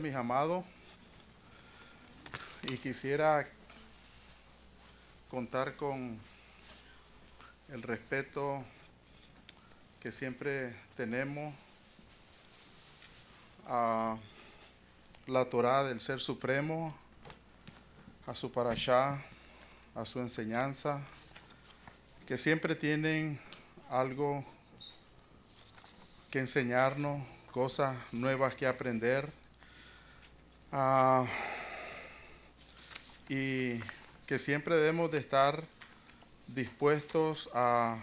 mis amados, y quisiera contar con el respeto que siempre tenemos a la Torah del Ser Supremo, a su parashá, a su enseñanza, que siempre tienen algo que enseñarnos, cosas nuevas que aprender. Ah, y que siempre debemos de estar dispuestos a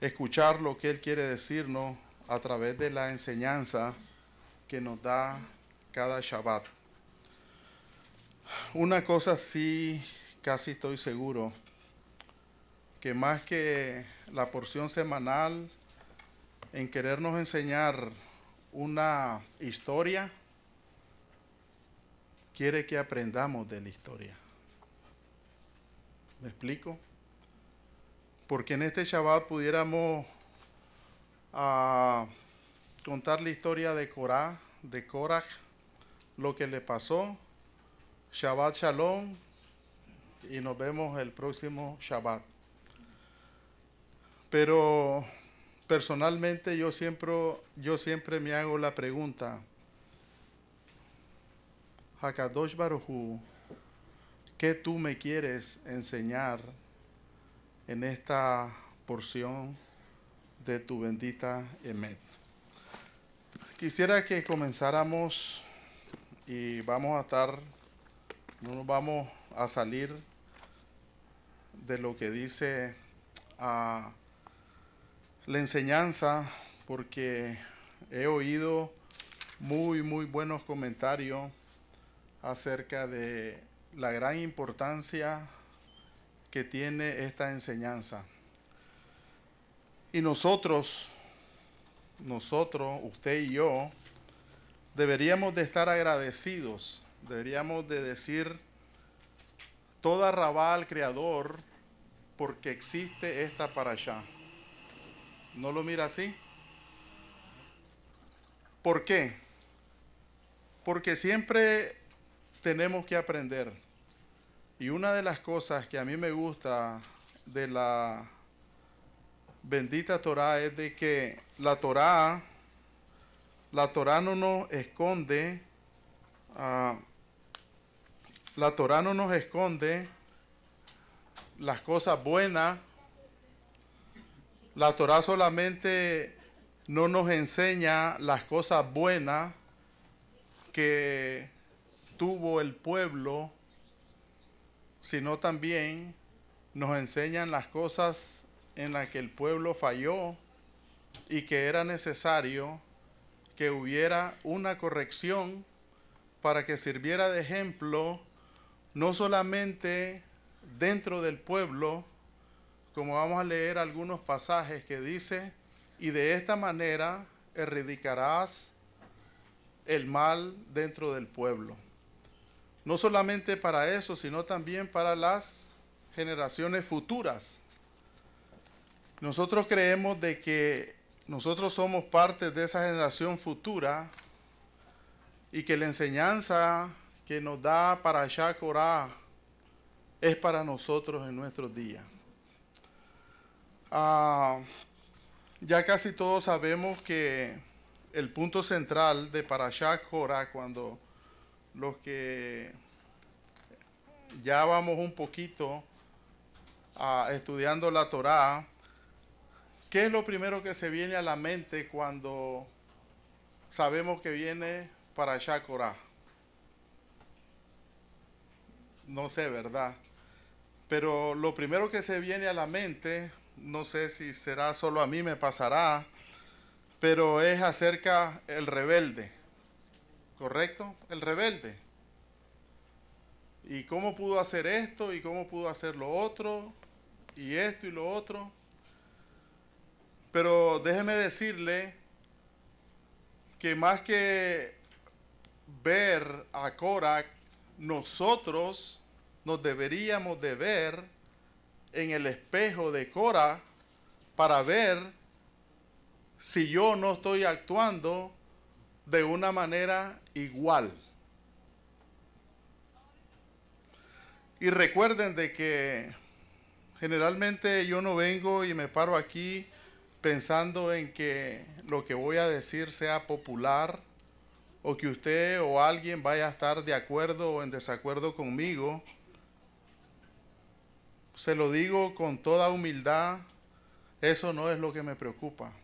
escuchar lo que Él quiere decirnos a través de la enseñanza que nos da cada Shabbat. Una cosa sí, casi estoy seguro, que más que la porción semanal, en querernos enseñar una historia, quiere que aprendamos de la historia. ¿Me explico? Porque en este Shabbat pudiéramos ah, contar la historia de Corá, de Korach, lo que le pasó. Shabbat Shalom y nos vemos el próximo Shabbat. Pero personalmente yo siempre, yo siempre me hago la pregunta, Hakadosh baruju, ¿qué tú me quieres enseñar en esta porción de tu bendita Emet? Quisiera que comenzáramos y vamos a estar, no nos vamos a salir de lo que dice ah, la enseñanza, porque he oído muy, muy buenos comentarios acerca de la gran importancia que tiene esta enseñanza. Y nosotros, nosotros, usted y yo, deberíamos de estar agradecidos, deberíamos de decir toda rabá al Creador porque existe esta para allá. ¿No lo mira así? ¿Por qué? Porque siempre tenemos que aprender. Y una de las cosas que a mí me gusta de la bendita Torá es de que la Torá, la Torá no nos esconde, ah, la Torá no nos esconde las cosas buenas. La Torá solamente no nos enseña las cosas buenas que tuvo el pueblo, sino también nos enseñan las cosas en las que el pueblo falló y que era necesario que hubiera una corrección para que sirviera de ejemplo no solamente dentro del pueblo, como vamos a leer algunos pasajes que dice, y de esta manera erradicarás el mal dentro del pueblo. No solamente para eso, sino también para las generaciones futuras. Nosotros creemos de que nosotros somos parte de esa generación futura y que la enseñanza que nos da para es para nosotros en nuestros días. Ah, ya casi todos sabemos que el punto central de Parashah Korah, cuando los que ya vamos un poquito a ah, estudiando la Torá, ¿qué es lo primero que se viene a la mente cuando sabemos que viene para Shakorah? No sé, ¿verdad? Pero lo primero que se viene a la mente, no sé si será solo a mí, me pasará, pero es acerca el rebelde ¿correcto? El rebelde. ¿Y cómo pudo hacer esto? ¿Y cómo pudo hacer lo otro? ¿Y esto y lo otro? Pero déjeme decirle que más que ver a Korak, nosotros nos deberíamos de ver en el espejo de Cora para ver si yo no estoy actuando de una manera igual. Y recuerden de que generalmente yo no vengo y me paro aquí pensando en que lo que voy a decir sea popular o que usted o alguien vaya a estar de acuerdo o en desacuerdo conmigo. Se lo digo con toda humildad, eso no es lo que me preocupa.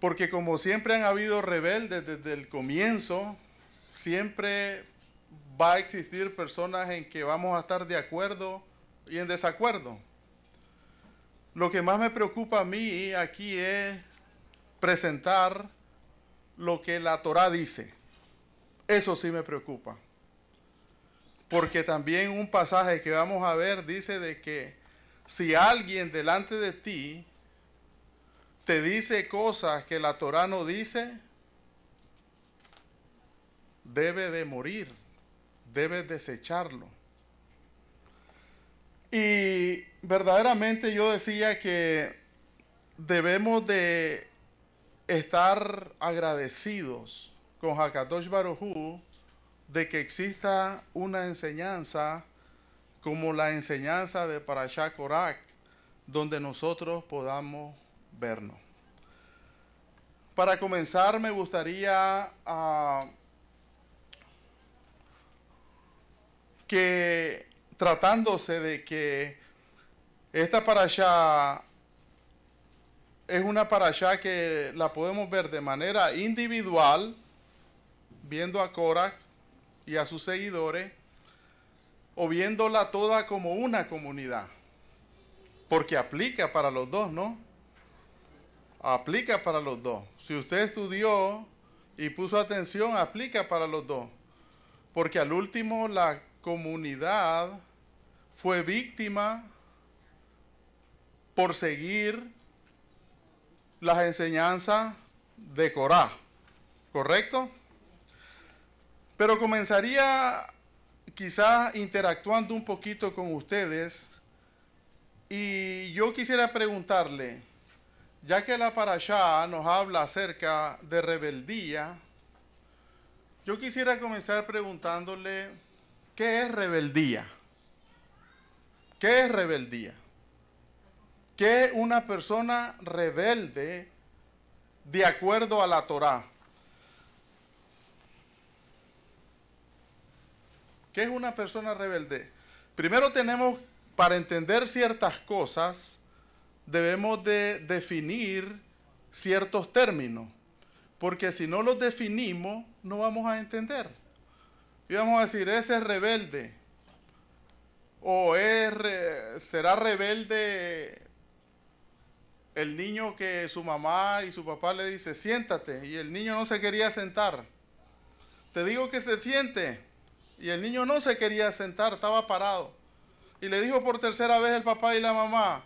Porque como siempre han habido rebeldes desde el comienzo, siempre va a existir personas en que vamos a estar de acuerdo y en desacuerdo. Lo que más me preocupa a mí aquí es presentar lo que la Torá dice. Eso sí me preocupa. Porque también un pasaje que vamos a ver dice de que si alguien delante de ti te dice cosas que la Torah no dice, debe de morir, debes desecharlo. Y verdaderamente yo decía que debemos de estar agradecidos con Hakadosh Hu de que exista una enseñanza como la enseñanza de Parashah Korak, donde nosotros podamos vernos. Para comenzar me gustaría ah, que tratándose de que esta parasha es una parasha que la podemos ver de manera individual, viendo a Korach y a sus seguidores, o viéndola toda como una comunidad, porque aplica para los dos, ¿no? aplica para los dos. Si usted estudió y puso atención, aplica para los dos. Porque al último la comunidad fue víctima por seguir las enseñanzas de Corá. ¿Correcto? Pero comenzaría quizás interactuando un poquito con ustedes y yo quisiera preguntarle, ya que la Parasha nos habla acerca de rebeldía, yo quisiera comenzar preguntándole, ¿qué es rebeldía? ¿Qué es rebeldía? ¿Qué es una persona rebelde de acuerdo a la Torá? ¿Qué es una persona rebelde? Primero tenemos, para entender ciertas cosas, debemos de definir ciertos términos, porque si no los definimos, no vamos a entender. Y vamos a decir, ese es rebelde, o es, será rebelde el niño que su mamá y su papá le dice, siéntate, y el niño no se quería sentar. Te digo que se siente, y el niño no se quería sentar, estaba parado. Y le dijo por tercera vez el papá y la mamá,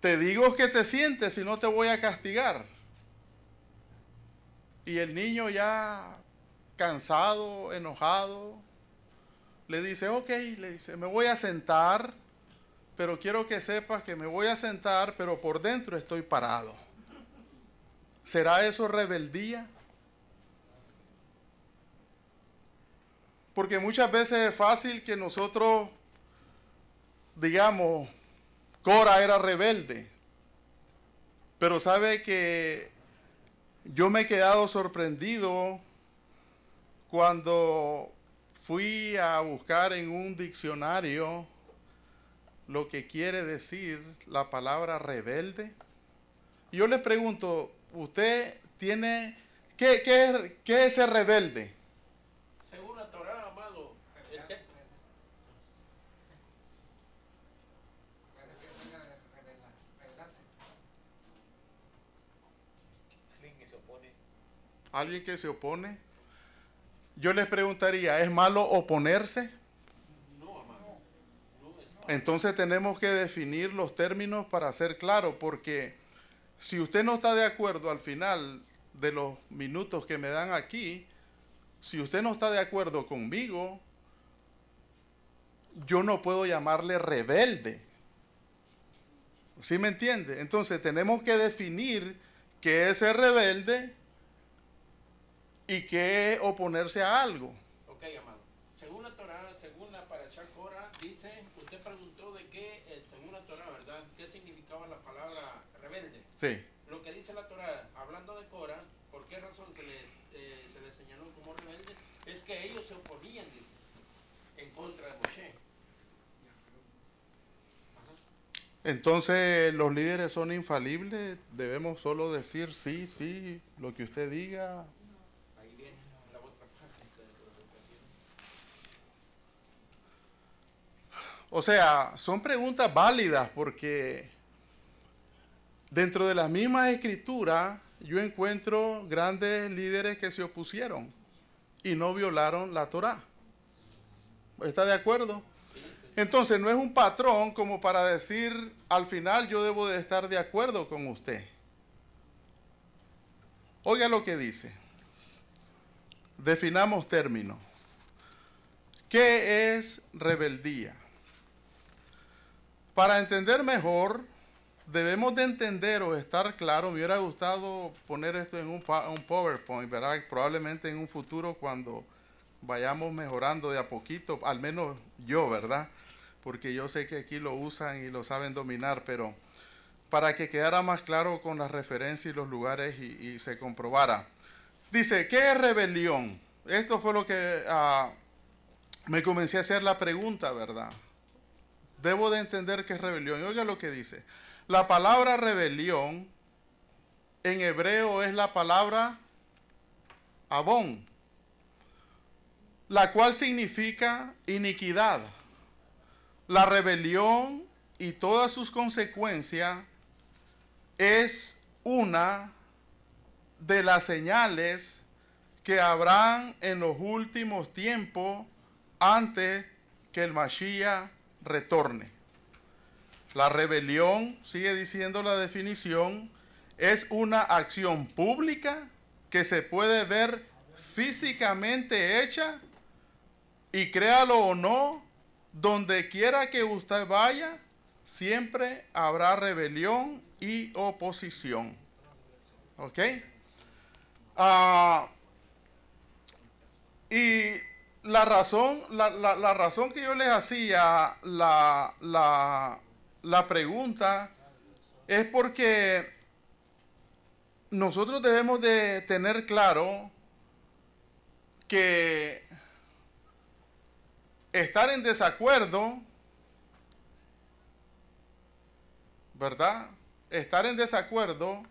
te digo que te sientes y no te voy a castigar. Y el niño ya cansado, enojado, le dice, ok, le dice, me voy a sentar, pero quiero que sepas que me voy a sentar, pero por dentro estoy parado. ¿Será eso rebeldía? Porque muchas veces es fácil que nosotros digamos, Cora era rebelde. Pero sabe que yo me he quedado sorprendido cuando fui a buscar en un diccionario lo que quiere decir la palabra rebelde. Yo le pregunto, ¿usted tiene qué, qué, qué es ser rebelde? alguien que se opone, yo les preguntaría, ¿es malo oponerse? Entonces tenemos que definir los términos para ser claro, porque si usted no está de acuerdo al final de los minutos que me dan aquí, si usted no está de acuerdo conmigo, yo no puedo llamarle rebelde. ¿Sí me entiende? Entonces tenemos que definir que ese rebelde y que oponerse a algo. Ok, amado. Según la Torah, según la Parashah Cora dice, usted preguntó de qué, eh, según la Torah, ¿verdad? ¿Qué significaba la palabra rebelde? Sí. Lo que dice la Torah, hablando de Cora, ¿por qué razón se le eh, se les señaló como rebelde? Es que ellos se oponían, dice, en contra de Moshe. Entonces, los líderes son infalibles, debemos solo decir sí, sí, lo que usted diga, O sea, son preguntas válidas porque dentro de las mismas escrituras yo encuentro grandes líderes que se opusieron y no violaron la Torá. ¿Está de acuerdo? Entonces no es un patrón como para decir al final yo debo de estar de acuerdo con usted. Oiga lo que dice. Definamos términos. ¿Qué es rebeldía? Para entender mejor, debemos de entender o estar claro, me hubiera gustado poner esto en un, PowerPoint, ¿verdad? Probablemente en un futuro cuando vayamos mejorando de a poquito, al menos yo, ¿verdad? Porque yo sé que aquí lo usan y lo saben dominar, pero para que quedara más claro con las referencias y los lugares y, se comprobara. Dice, ¿qué es rebelión? Esto fue lo que ah, me comencé a hacer la pregunta, ¿verdad? Debo de entender que es rebelión. Y oiga lo que dice. La palabra rebelión en hebreo es la palabra abón, la cual significa iniquidad. La rebelión y todas sus consecuencias es una de las señales que habrán en los últimos tiempos antes que el Mashiach retorne. La rebelión, sigue diciendo la definición, es una acción pública que se puede ver físicamente hecha y créalo o no, donde quiera que usted vaya, siempre habrá rebelión y oposición. ¿Ok? Ah, y la razón, la, la, razón que yo les hacía la, la, la pregunta es porque nosotros debemos de tener claro que estar en desacuerdo, ¿verdad? Estar en desacuerdo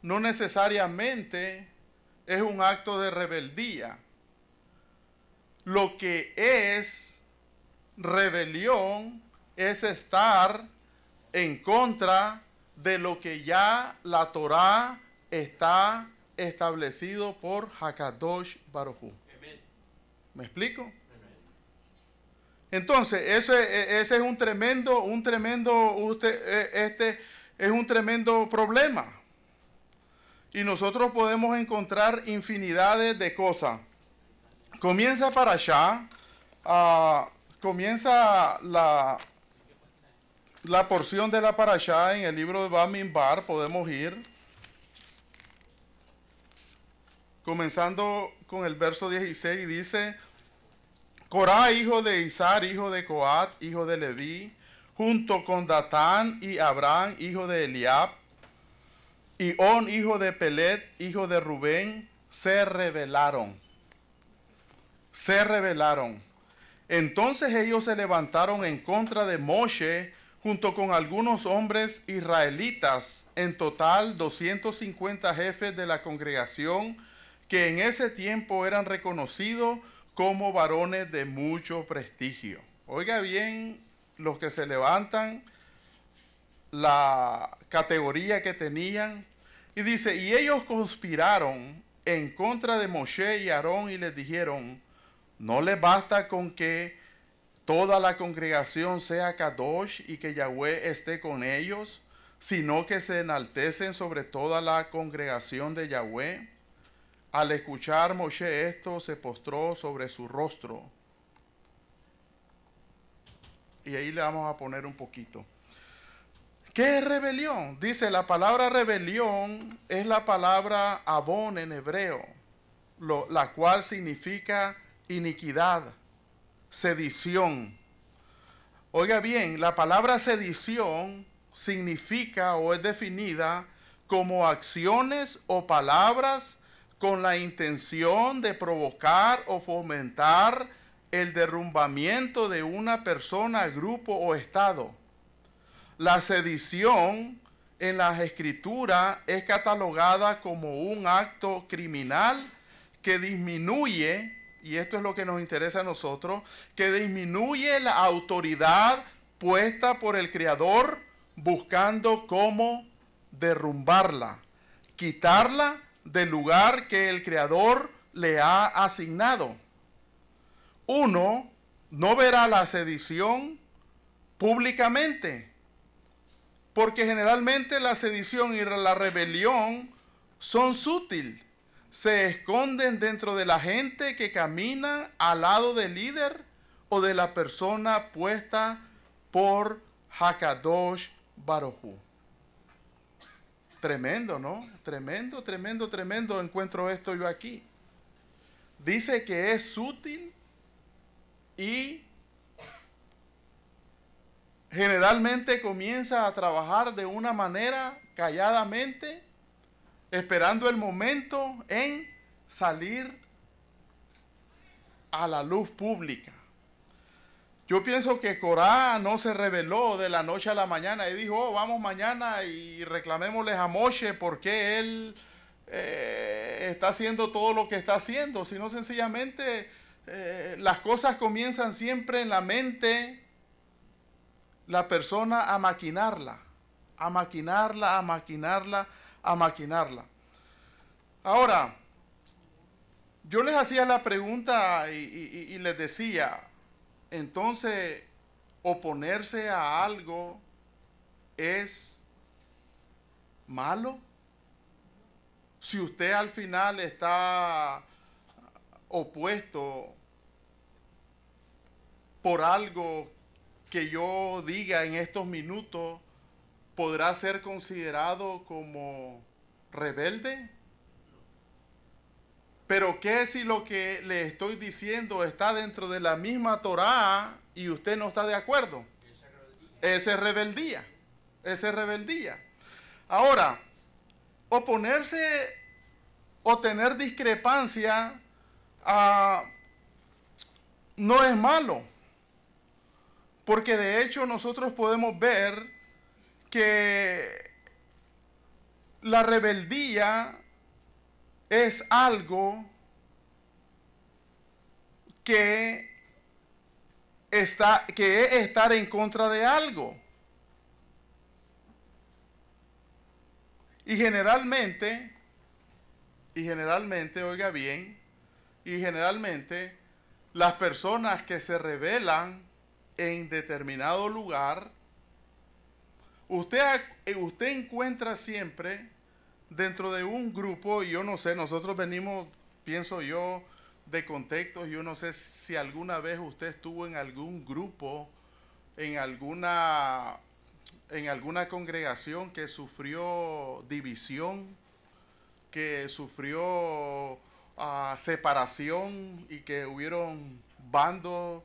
no necesariamente es un acto de rebeldía. Lo que es rebelión es estar en contra de lo que ya la Torá está establecido por Hakadosh Hu. ¿Me explico? Entonces, ese, ese, es un tremendo, un tremendo, e, este es un tremendo problema. Y nosotros podemos encontrar infinidades de cosas comienza para allá, ah, comienza la, la porción de la para allá en el libro de Bar, podemos ir, comenzando con el verso 16, dice, Corá, hijo de Isar, hijo de Coat, hijo de Leví, junto con Datán y Abraham, hijo de Eliab, y On, hijo de Pelet, hijo de Rubén, se rebelaron se rebelaron. Entonces ellos se levantaron en contra de Moshe junto con algunos hombres israelitas, en total 250 jefes de la congregación, que en ese tiempo eran reconocidos como varones de mucho prestigio. Oiga bien, los que se levantan, la categoría que tenían, y dice, y ellos conspiraron en contra de Moshe y Aarón y les dijeron, no le basta con que toda la congregación sea Kadosh y que Yahweh esté con ellos, sino que se enaltecen sobre toda la congregación de Yahweh. Al escuchar Moshe esto, se postró sobre su rostro. Y ahí le vamos a poner un poquito. ¿Qué es rebelión? Dice, la palabra rebelión es la palabra abón en hebreo, la cual significa iniquidad, sedición. Oiga bien, la palabra sedición significa o es definida como acciones o palabras con la intención de provocar o fomentar el derrumbamiento de una persona, grupo o estado. La sedición en las escrituras es catalogada como un acto criminal que disminuye y esto es lo que nos interesa a nosotros, que disminuye la autoridad puesta por el Creador buscando cómo derrumbarla, quitarla del lugar que el Creador le ha asignado. Uno no verá la sedición públicamente, porque generalmente la sedición y la rebelión son sutiles se esconden dentro de la gente que camina al lado del líder o de la persona puesta por Hakadosh Barohu. Tremendo, ¿no? Tremendo, tremendo, tremendo encuentro esto yo aquí. Dice que es útil y generalmente comienza a trabajar de una manera calladamente esperando el momento en salir a la luz pública. Yo pienso que Corá no se reveló de la noche a la mañana y dijo, oh, vamos mañana y reclamémosles a Moshe porque él eh, está haciendo todo lo que está haciendo, sino sencillamente eh, las cosas comienzan siempre en la mente, la persona a maquinarla, a maquinarla, a maquinarla a maquinarla. Ahora, yo les hacía la pregunta y, les decía, entonces, oponerse a algo es malo? Si usted al final está opuesto por algo que yo diga en estos minutos, podrá ser considerado como rebelde? Pero ¿qué si lo que le estoy diciendo está dentro de la misma Torá y usted no está de acuerdo? Ese es rebeldía. ese es rebeldía. Ahora, oponerse o tener discrepancia ah, no es malo. Porque de hecho nosotros podemos ver que la rebeldía es algo que está que es estar en contra de algo. Y generalmente y generalmente, oiga bien, y generalmente las personas que se rebelan en determinado lugar Usted, eh, usted encuentra siempre dentro de un grupo, y yo no sé, nosotros venimos, pienso yo, de contextos, yo no sé si alguna vez usted estuvo en algún grupo, en alguna, en alguna congregación que sufrió división, que sufrió ah, separación y que hubieron bandos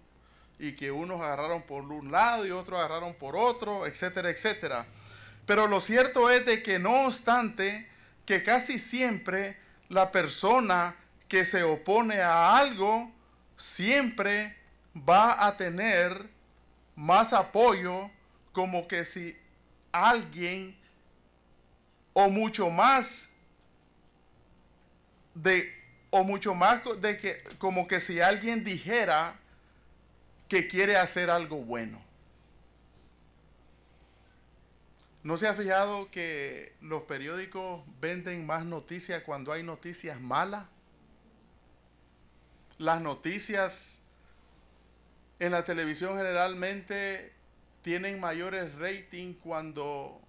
y que unos agarraron por un lado y otros agarraron por otro, etcétera, etcétera. Pero lo cierto es de que no obstante que casi siempre la persona que se opone a algo siempre va a tener más apoyo como que si alguien o mucho más de o mucho más de que como que si alguien dijera que quiere hacer algo bueno. ¿No se ha fijado que los periódicos venden más noticias cuando hay noticias malas? Las noticias en la televisión generalmente tienen mayores rating cuando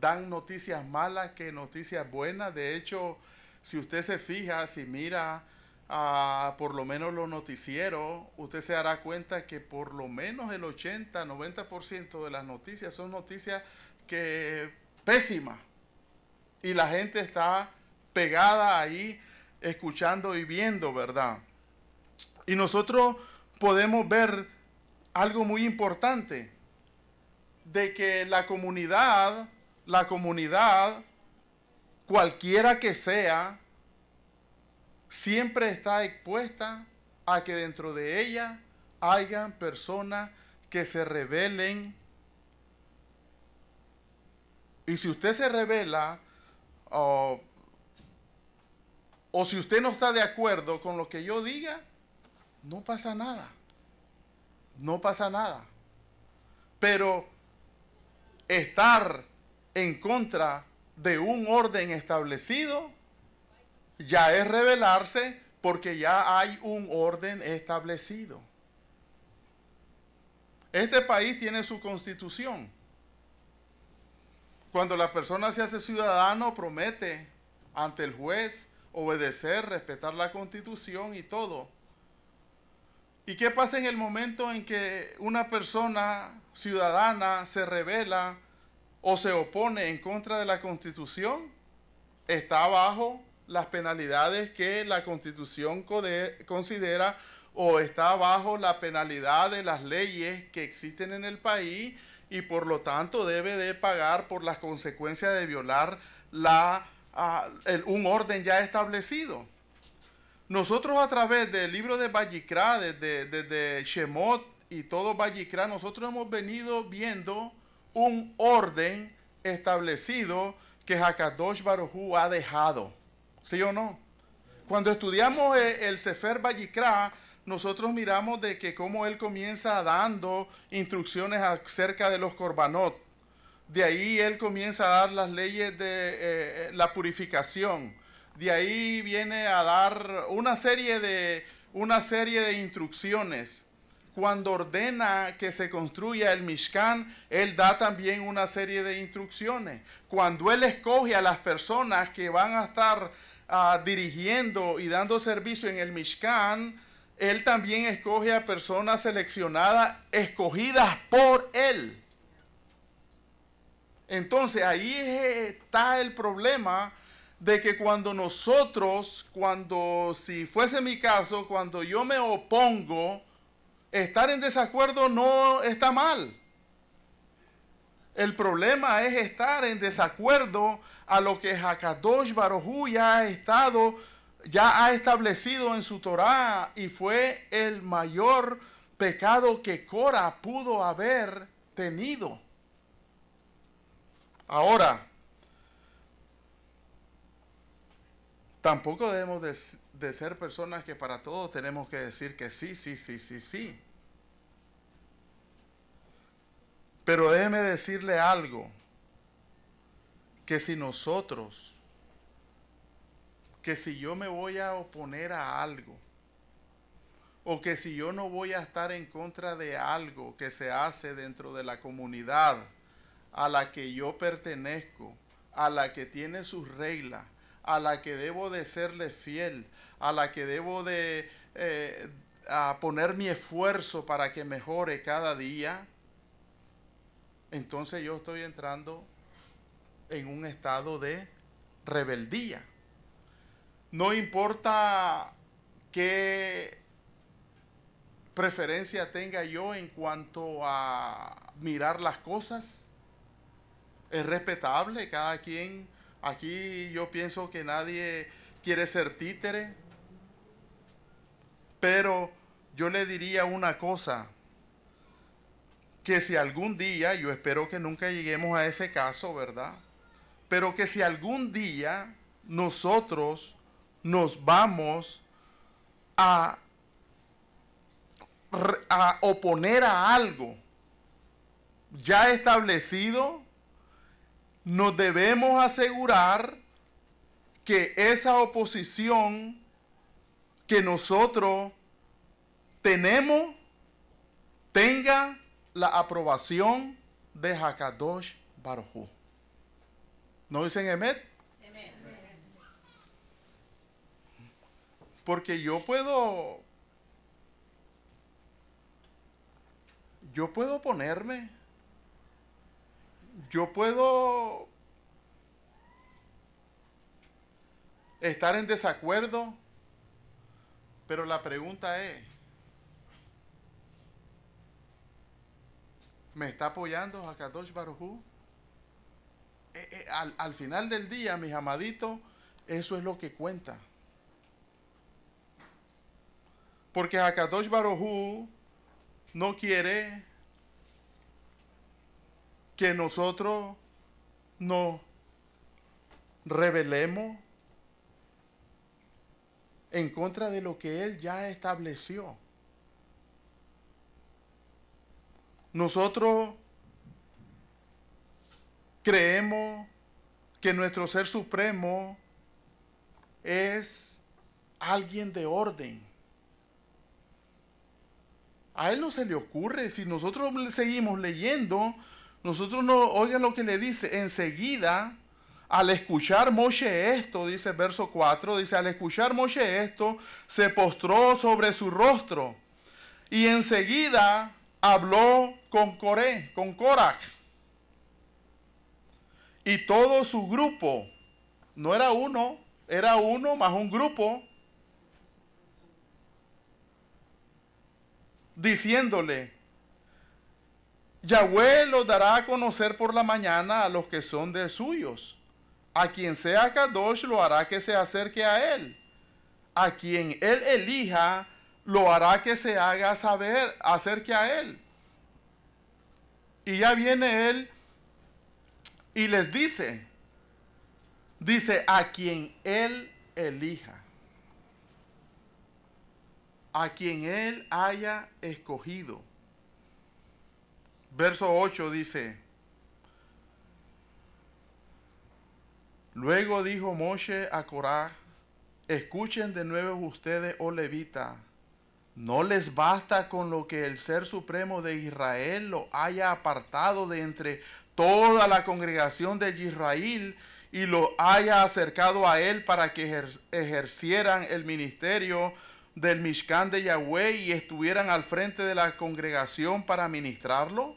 dan noticias malas que noticias buenas. De hecho, si usted se fija, si mira a por lo menos los noticieros, usted se dará cuenta que por lo menos el 80-90% de las noticias son noticias que pésimas. Y la gente está pegada ahí escuchando y viendo, ¿verdad? Y nosotros podemos ver algo muy importante, de que la comunidad, la comunidad, cualquiera que sea, siempre está expuesta a que dentro de ella hayan personas que se rebelen. Y si usted se revela o, oh, o si usted no está de acuerdo con lo que yo diga, no pasa nada. No pasa nada. Pero estar en contra de un orden establecido ya es rebelarse porque ya hay un orden establecido. Este país tiene su constitución. Cuando la persona se hace ciudadano, promete ante el juez obedecer, respetar la constitución y todo. ¿Y qué pasa en el momento en que una persona ciudadana se revela o se opone en contra de la constitución? Está abajo las penalidades que la constitución considera o está bajo la penalidad de las leyes que existen en el país y por lo tanto debe de pagar por las consecuencias de violar la, ah, un orden ya establecido. Nosotros a través del libro de Vallicrá, desde de, Shemot y todo Vallicrá, nosotros hemos venido viendo un orden establecido que Hakadosh Barujú ha dejado. ¿Sí o no? Cuando estudiamos eh, el Sefer Bajikra, nosotros miramos de que cómo él comienza dando instrucciones acerca de los corbanot. De ahí él comienza a dar las leyes de eh, eh, la purificación. De ahí viene a dar una serie de, una serie de instrucciones. Cuando ordena que se construya el Mishkan, él da también una serie de instrucciones. Cuando él escoge a las personas que van a estar Ah, dirigiendo y dando servicio en el Mishkan, Él también escoge a personas seleccionadas, escogidas por Él. Entonces ahí está el problema de que cuando nosotros, cuando si fuese mi caso, cuando yo me opongo, estar en desacuerdo no está mal. El problema es estar en desacuerdo a lo que Hakadosh Barohu ya ha estado, ya ha establecido en su Torá y fue el mayor pecado que Cora pudo haber tenido. Ahora, tampoco debemos de, ser personas que para todos tenemos que decir que sí, sí, sí, sí, sí. Pero déjeme decirle algo, que si nosotros, que si yo me voy a oponer a algo, o que si yo no voy a estar en contra de algo que se hace dentro de la comunidad a la que yo pertenezco, a la que tiene sus reglas, a la que debo de serle fiel, a la que debo de eh, a poner mi esfuerzo para que mejore cada día, entonces yo estoy entrando en un estado de rebeldía. No importa qué preferencia tenga yo en cuanto a mirar las cosas, es respetable, cada quien, aquí yo pienso que nadie quiere ser títere, pero yo le diría una cosa, que si algún día, yo espero que nunca lleguemos a ese caso, ¿verdad? Pero que si algún día nosotros nos vamos a, a oponer a algo ya establecido, nos debemos asegurar que esa oposición que nosotros tenemos tenga la aprobación de Hakadosh Baruj. ¿No dicen Emet? Porque yo puedo. Yo puedo ponerme. Yo puedo estar en desacuerdo. Pero la pregunta es, me está apoyando Hakadosh Barujú. Eh, eh al, final del día, mis amaditos, eso es lo que cuenta. Porque Hakadosh Barujú no quiere que nosotros nos revelemos en contra de lo que Él ya estableció. Nosotros creemos que nuestro ser supremo es alguien de orden. A él no se le ocurre, si nosotros seguimos leyendo, nosotros no, oigan lo que le dice, enseguida, al escuchar Moshe esto, dice verso 4, dice, al escuchar Moshe esto, se postró sobre su rostro. Y enseguida habló con Coré, con Y todo su grupo, no era uno, era uno más un grupo, diciéndole, Yahweh lo dará a conocer por la mañana a los que son de suyos. A quien sea Kadosh lo hará que se acerque a él. A quien él elija lo hará que se haga saber acerca a él. Y ya viene él y les dice, dice, a quien él elija, a quien él haya escogido. Verso 8 dice, luego dijo Moshe a Corá, escuchen de nuevo ustedes, oh levita, no les basta con lo que el Ser Supremo de Israel lo haya apartado de entre toda la congregación de Israel y lo haya acercado a él para que ejercieran el ministerio del Mishkan de Yahweh y estuvieran al frente de la congregación para ministrarlo?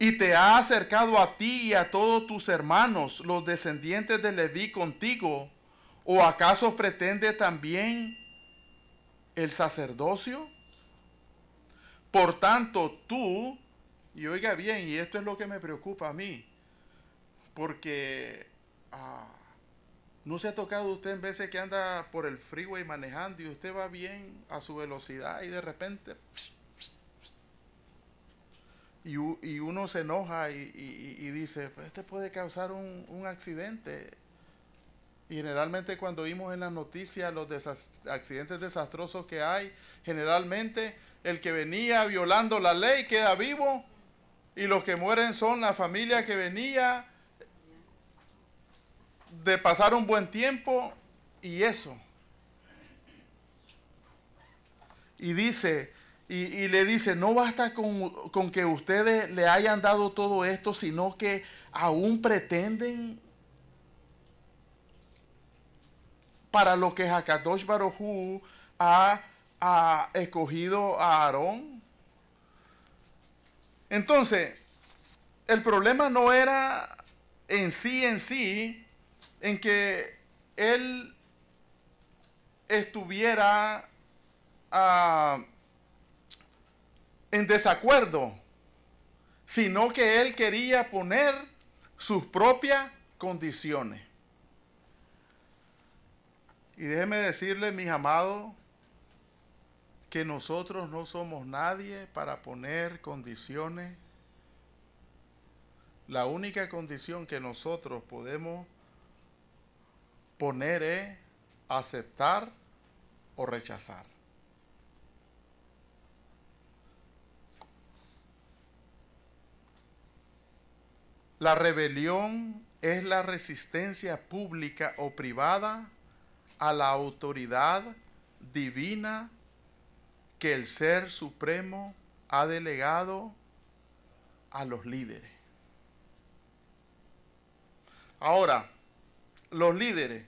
Y te ha acercado a ti y a todos tus hermanos, los descendientes de Leví, contigo. ¿O acaso pretende también el sacerdocio. Por tanto, tú, y oiga bien, y esto es lo que me preocupa a mí, porque ah, no se ha tocado usted en veces que anda por el freeway manejando y usted va bien a su velocidad y de repente... y, uno se enoja y, dice, pues este puede causar un accidente y generalmente cuando vimos en las noticias los accidentes desastrosos que hay, generalmente el que venía violando la ley queda vivo y los que mueren son la familia que venía de pasar un buen tiempo y eso. Y dice, y, le dice, no basta con, con que ustedes le hayan dado todo esto, sino que aún pretenden para lo que Hakadosh Barohu ha, escogido a Aarón. Entonces, el problema no era en sí, en sí, en que él estuviera ah, en desacuerdo, sino que él quería poner sus propias condiciones. Y déjeme decirle, mis amados, que nosotros no somos nadie para poner condiciones. La única condición que nosotros podemos poner es aceptar o rechazar. La rebelión es la resistencia pública o privada a la autoridad divina que el Ser Supremo ha delegado a los líderes. Ahora, los líderes.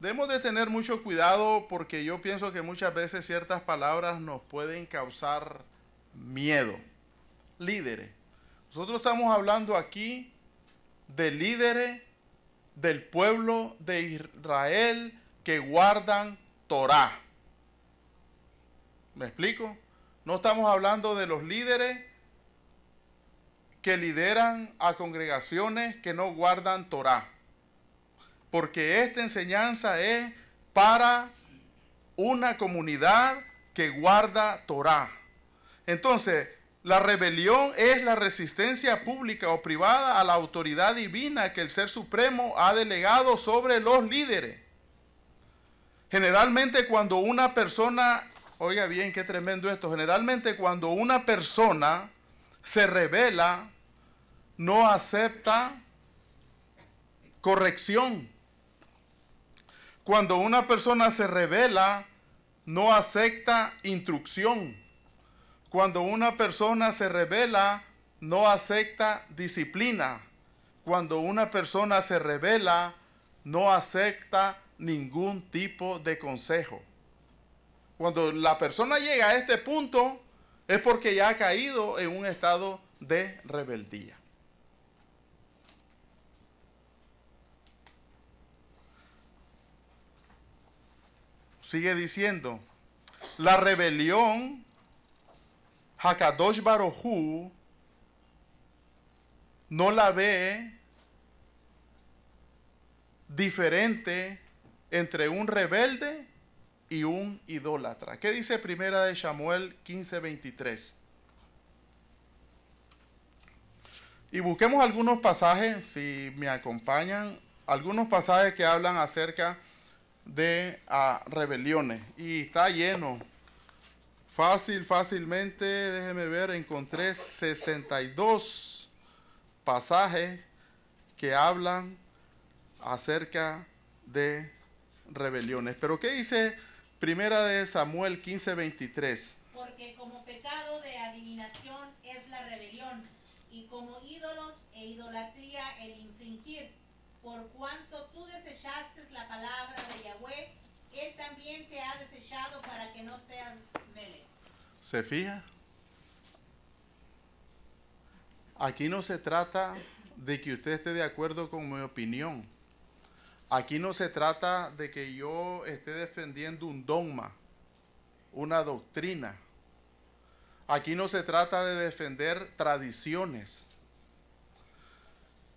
Debemos de tener mucho cuidado porque yo pienso que muchas veces ciertas palabras nos pueden causar miedo. Líderes. Nosotros estamos hablando aquí de líderes del pueblo de Israel, que guardan Torah. ¿Me explico? No estamos hablando de los líderes que lideran a congregaciones que no guardan Torah. Porque esta enseñanza es para una comunidad que guarda Torah. Entonces, la rebelión es la resistencia pública o privada a la autoridad divina que el Ser Supremo ha delegado sobre los líderes. Generalmente cuando una persona, oiga bien, qué tremendo esto, generalmente cuando una persona se revela, no acepta corrección. Cuando una persona se revela, no acepta instrucción. Cuando una persona se revela, no acepta disciplina. Cuando una persona se revela, no acepta ningún tipo de consejo. Cuando la persona llega a este punto es porque ya ha caído en un estado de rebeldía. Sigue diciendo, la rebelión Hakadosh Barohu no la ve diferente entre un rebelde y un idólatra. ¿Qué dice Primera de Samuel 15:23? Y busquemos algunos pasajes, si me acompañan, algunos pasajes que hablan acerca de ah, rebeliones. Y está lleno. Fácil, fácilmente, déjenme ver, encontré 62 pasajes que hablan acerca de rebeliones. Pero ¿qué dice Primera de Samuel 15-23 Porque como pecado de adivinación es la rebelión, y como ídolos e idolatría el infringir. Por cuanto tú desechaste la palabra de Yahweh, Él también te ha desechado para que no seas mele. ¿Se fija? Aquí no se trata de que usted esté de acuerdo con mi opinión. Aquí no se trata de que yo esté defendiendo un dogma, una doctrina. Aquí no se trata de defender tradiciones.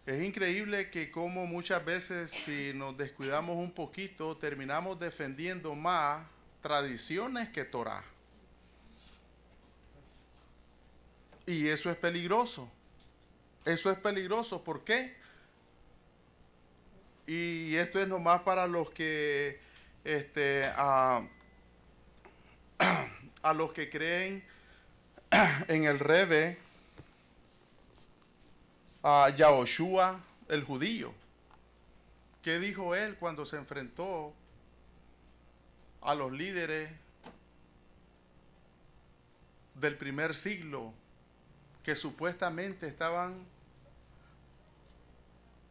Es increíble que como muchas veces si nos descuidamos un poquito, terminamos defendiendo más tradiciones que Torah. Y eso es peligroso. Eso es peligroso. ¿Por qué? Y esto es nomás para los que, este, ah, a, los que creen en el Rebe, a Yahoshua el judío. ¿Qué dijo él cuando se enfrentó a los líderes del primer siglo que supuestamente estaban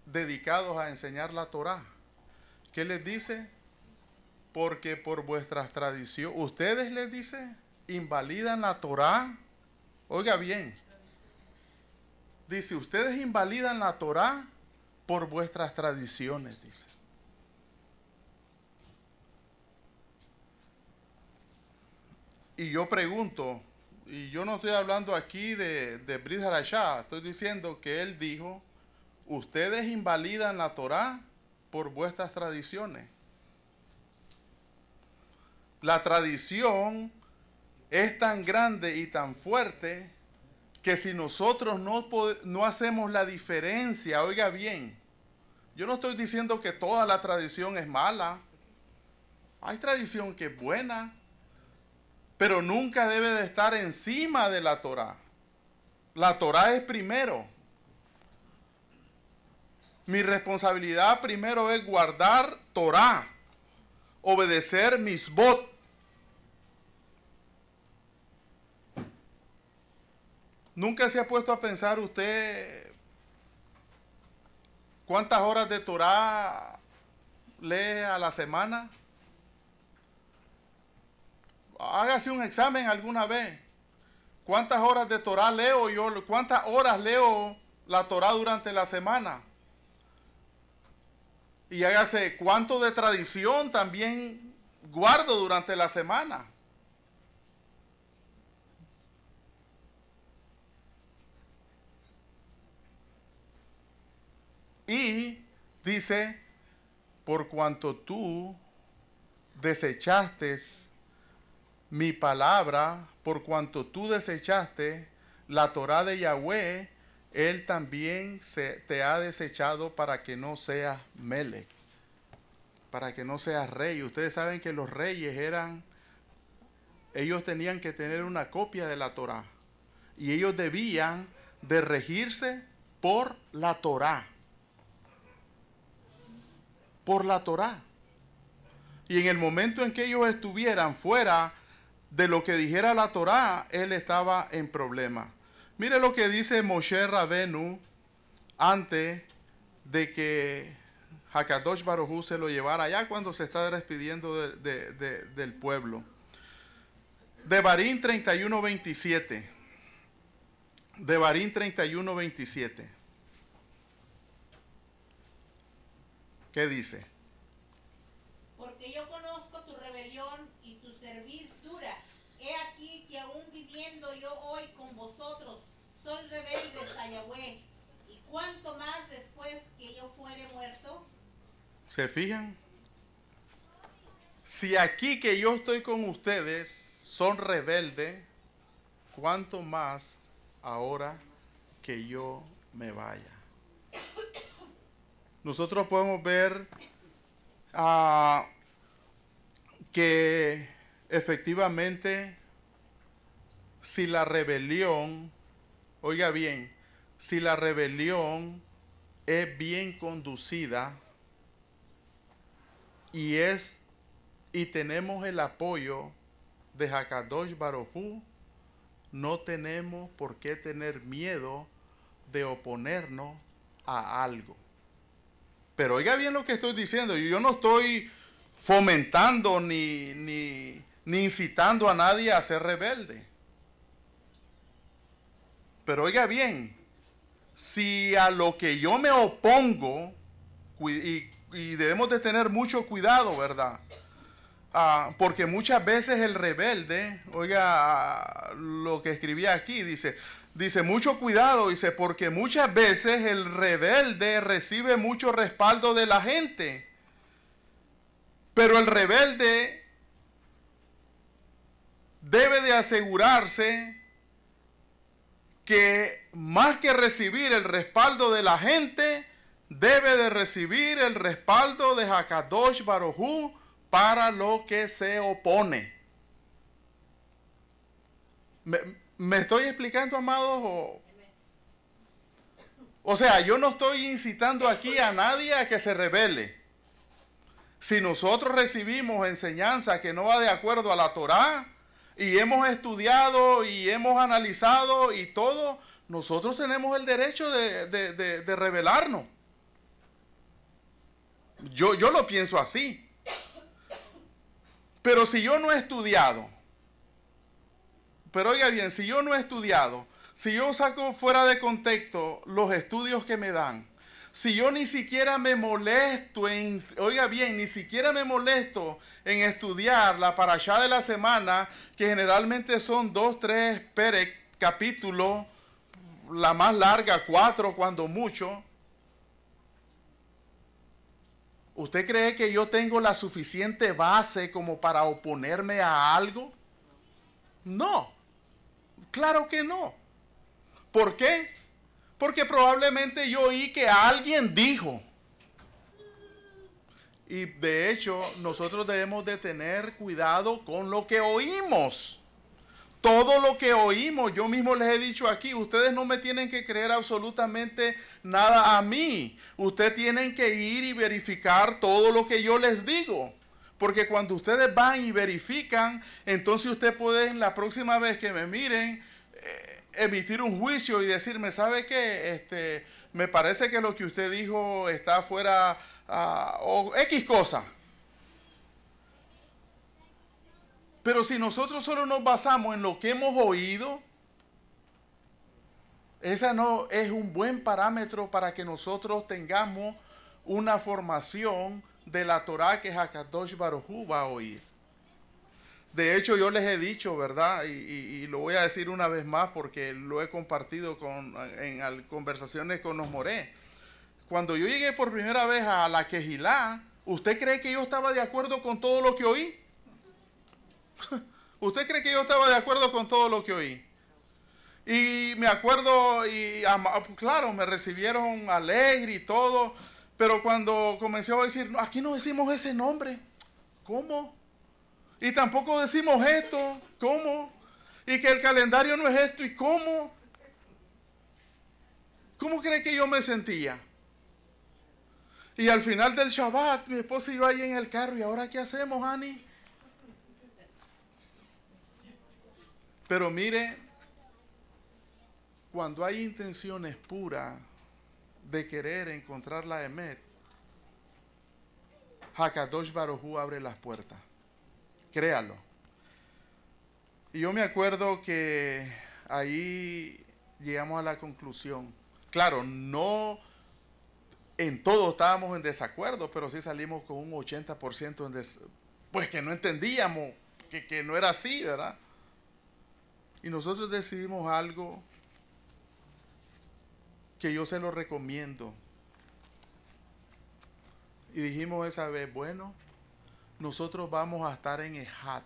dedicados a enseñar la Torá. ¿Qué les dice? Porque por vuestras tradiciones, ustedes les dice, invalidan la Torá. Oiga bien, dice, ustedes invalidan la Torá por vuestras tradiciones, dice. Y yo pregunto, y yo no estoy hablando aquí de, de Brit estoy diciendo que él dijo ustedes invalidan la Torá por vuestras tradiciones. La tradición es tan grande y tan fuerte que si nosotros no, no hacemos la diferencia, oiga bien, yo no estoy diciendo que toda la tradición es mala, hay tradición que es buena, pero nunca debe de estar encima de la Torá. La Torá es primero. Mi responsabilidad primero es guardar Torah, obedecer mis votos. ¿Nunca se ha puesto a pensar usted cuántas horas de Torah lee a la semana? Hágase un examen alguna vez. ¿Cuántas horas de Torah leo yo? ¿Cuántas horas leo la Torah durante la semana? Y hágase cuánto de tradición también guardo durante la semana. Y dice, por cuanto tú desechaste mi palabra, por cuanto tú desechaste la Torá de Yahweh él también se, te ha desechado para que no seas mele para que no seas rey. Ustedes saben que los reyes eran, ellos tenían que tener una copia de la Torá y ellos debían de regirse por la Torá. Por la Torá. Y en el momento en que ellos estuvieran fuera de lo que dijera la Torá, él estaba en problema. Mire lo que dice Moshe Rabenu antes de que Hakadosh Barujú se lo llevara allá cuando se está despidiendo del pueblo. De Barín 31.27. De Barín 31.27. ¿Qué dice? Porque yo conozco tu rebelión y tu servidura. He aquí que aún viviendo yo soy rebeldes a Yahweh, y cuanto más después que yo fuere muerto. ¿Se fijan? Si aquí que yo estoy con ustedes son rebeldes, cuanto más ahora que yo me vaya. Nosotros podemos ver ah, que efectivamente si la rebelión Oiga bien, si la rebelión es bien conducida y es y tenemos el apoyo de Hakadosh Barohu, no tenemos por qué tener miedo de oponernos a algo. Pero oiga bien lo que estoy diciendo, yo no estoy fomentando ni, ni incitando a nadie a ser rebelde. Pero oiga bien, si a lo que yo me opongo, y, debemos de tener mucho cuidado, ¿verdad? Ah, porque muchas veces el rebelde, oiga lo que escribía aquí, dice, dice mucho cuidado, dice, porque muchas veces el rebelde recibe mucho respaldo de la gente, pero el rebelde debe de asegurarse que más que recibir el respaldo de la gente, debe de recibir el respaldo de Hakadosh Barohu para lo que se opone. ¿Me, estoy explicando, amados? O, sea, yo no estoy incitando aquí a nadie a que se rebele. Si nosotros recibimos enseñanza que no va de acuerdo a la Torá, y hemos estudiado y hemos analizado y todo, nosotros tenemos el derecho de, revelarnos. Yo, yo lo pienso así. Pero si yo no he estudiado, pero oiga bien, si yo no he estudiado, si yo saco fuera de contexto los estudios que me dan, si yo ni siquiera me molesto en, oiga bien, ni siquiera me molesto en estudiar la allá de la semana, que generalmente son dos, tres capítulos, la más larga, cuatro cuando mucho. ¿Usted cree que yo tengo la suficiente base como para oponerme a algo? No, claro que no. ¿Por qué? Porque probablemente yo oí que alguien dijo. Y de hecho, nosotros debemos de tener cuidado con lo que oímos. Todo lo que oímos, yo mismo les he dicho aquí, ustedes no me tienen que creer absolutamente nada a mí. Ustedes tienen que ir y verificar todo lo que yo les digo. Porque cuando ustedes van y verifican, entonces ustedes pueden, la próxima vez que me miren, eh, emitir un juicio y decirme, ¿sabe qué? Este, me parece que lo que usted dijo está fuera ah, o X cosa. Pero si nosotros solo nos basamos en lo que hemos oído, esa no es un buen parámetro para que nosotros tengamos una formación de la Torah que Hakadosh Baruj va a oír. De hecho, yo les he dicho, ¿verdad? Y, lo voy a decir una vez más porque lo he compartido en, conversaciones con los Moré. Cuando yo llegué por primera vez a la Quejilá, ¿usted cree que yo estaba de acuerdo con todo lo que oí? ¿Usted cree que yo estaba de acuerdo con todo lo que oí? Y me acuerdo, y claro, me recibieron alegre y todo, pero cuando comencé a decir, aquí no decimos ese nombre, ¿cómo? Y tampoco decimos esto, cómo. Y que el calendario no es esto y cómo. ¿Cómo cree que yo me sentía? Y al final del Shabbat, mi esposa y yo ahí en el carro, ¿y ahora qué hacemos, Ani? Pero mire, cuando hay intenciones puras de querer encontrar la Emet, Hakadosh Hu abre las puertas créalo. Y yo me acuerdo que ahí llegamos a la conclusión. Claro, no en todo estábamos en desacuerdo, pero sí salimos con un 80% en desacuerdo. pues que no entendíamos, que, que no era así, ¿verdad? Y nosotros decidimos algo que yo se lo recomiendo. Y dijimos esa vez, bueno, nosotros vamos a estar en Ejat.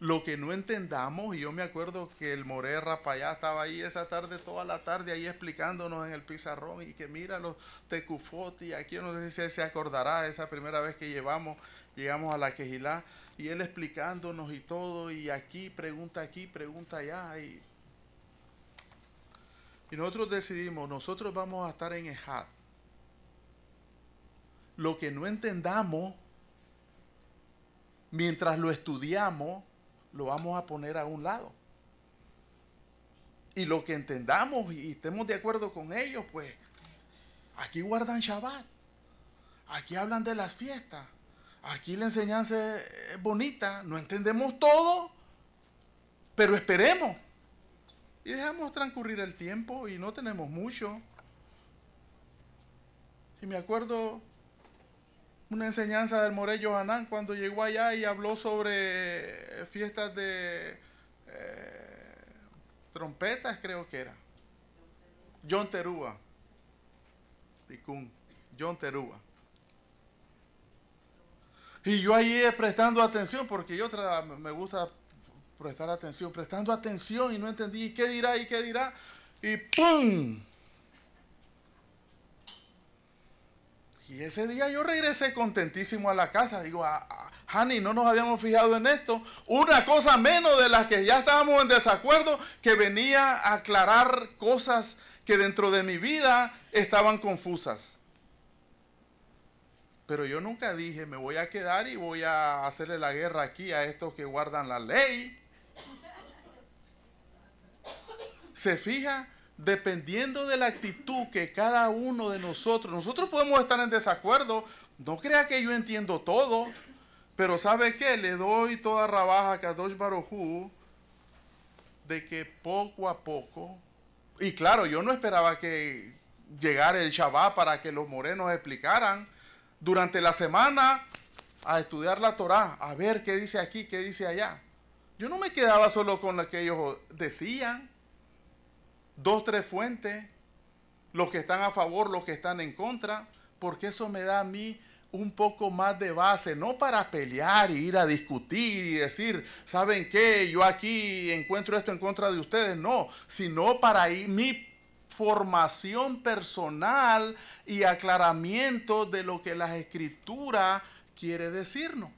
Lo que no entendamos, y yo me acuerdo que el Moré Rapayá estaba ahí esa tarde, toda la tarde, ahí explicándonos en el pizarrón, y que mira los tecufoti, aquí no sé si se acordará esa primera vez que llevamos, llegamos a la Quejilá, y él explicándonos y todo, y aquí, pregunta aquí, pregunta allá, y, y nosotros decidimos, nosotros vamos a estar en Ejat lo que no entendamos, mientras lo estudiamos, lo vamos a poner a un lado. Y lo que entendamos y estemos de acuerdo con ellos, pues aquí guardan Shabbat, aquí hablan de las fiestas, aquí la enseñanza es bonita, no entendemos todo, pero esperemos. Y dejamos transcurrir el tiempo y no tenemos mucho. Y me acuerdo una enseñanza del Morello Hanán cuando llegó allá y habló sobre eh, fiestas de eh, trompetas, creo que era. John Terúa. John Terúa. Y yo ahí eh, prestando atención, porque yo me gusta prestar atención, prestando atención y no entendí, qué dirá? Y ¡pum! Y ese día yo regresé contentísimo a la casa. Digo, a, ah, ah, Hani, no nos habíamos fijado en esto. Una cosa menos de las que ya estábamos en desacuerdo, que venía a aclarar cosas que dentro de mi vida estaban confusas. Pero yo nunca dije, me voy a quedar y voy a hacerle la guerra aquí a estos que guardan la ley. ¿Se fija? dependiendo de la actitud que cada uno de nosotros, nosotros podemos estar en desacuerdo, no crea que yo entiendo todo, pero ¿sabe qué? Le doy toda rabaja a Kadosh Barohu de que poco a poco, y claro, yo no esperaba que llegara el Shabbat para que los morenos explicaran durante la semana a estudiar la Torá, a ver qué dice aquí, qué dice allá. Yo no me quedaba solo con lo que ellos decían dos, tres fuentes, los que están a favor, los que están en contra, porque eso me da a mí un poco más de base, no para pelear y ir a discutir y decir, ¿saben qué? Yo aquí encuentro esto en contra de ustedes, no, sino para mi formación personal y aclaramiento de lo que la escritura quiere decirnos.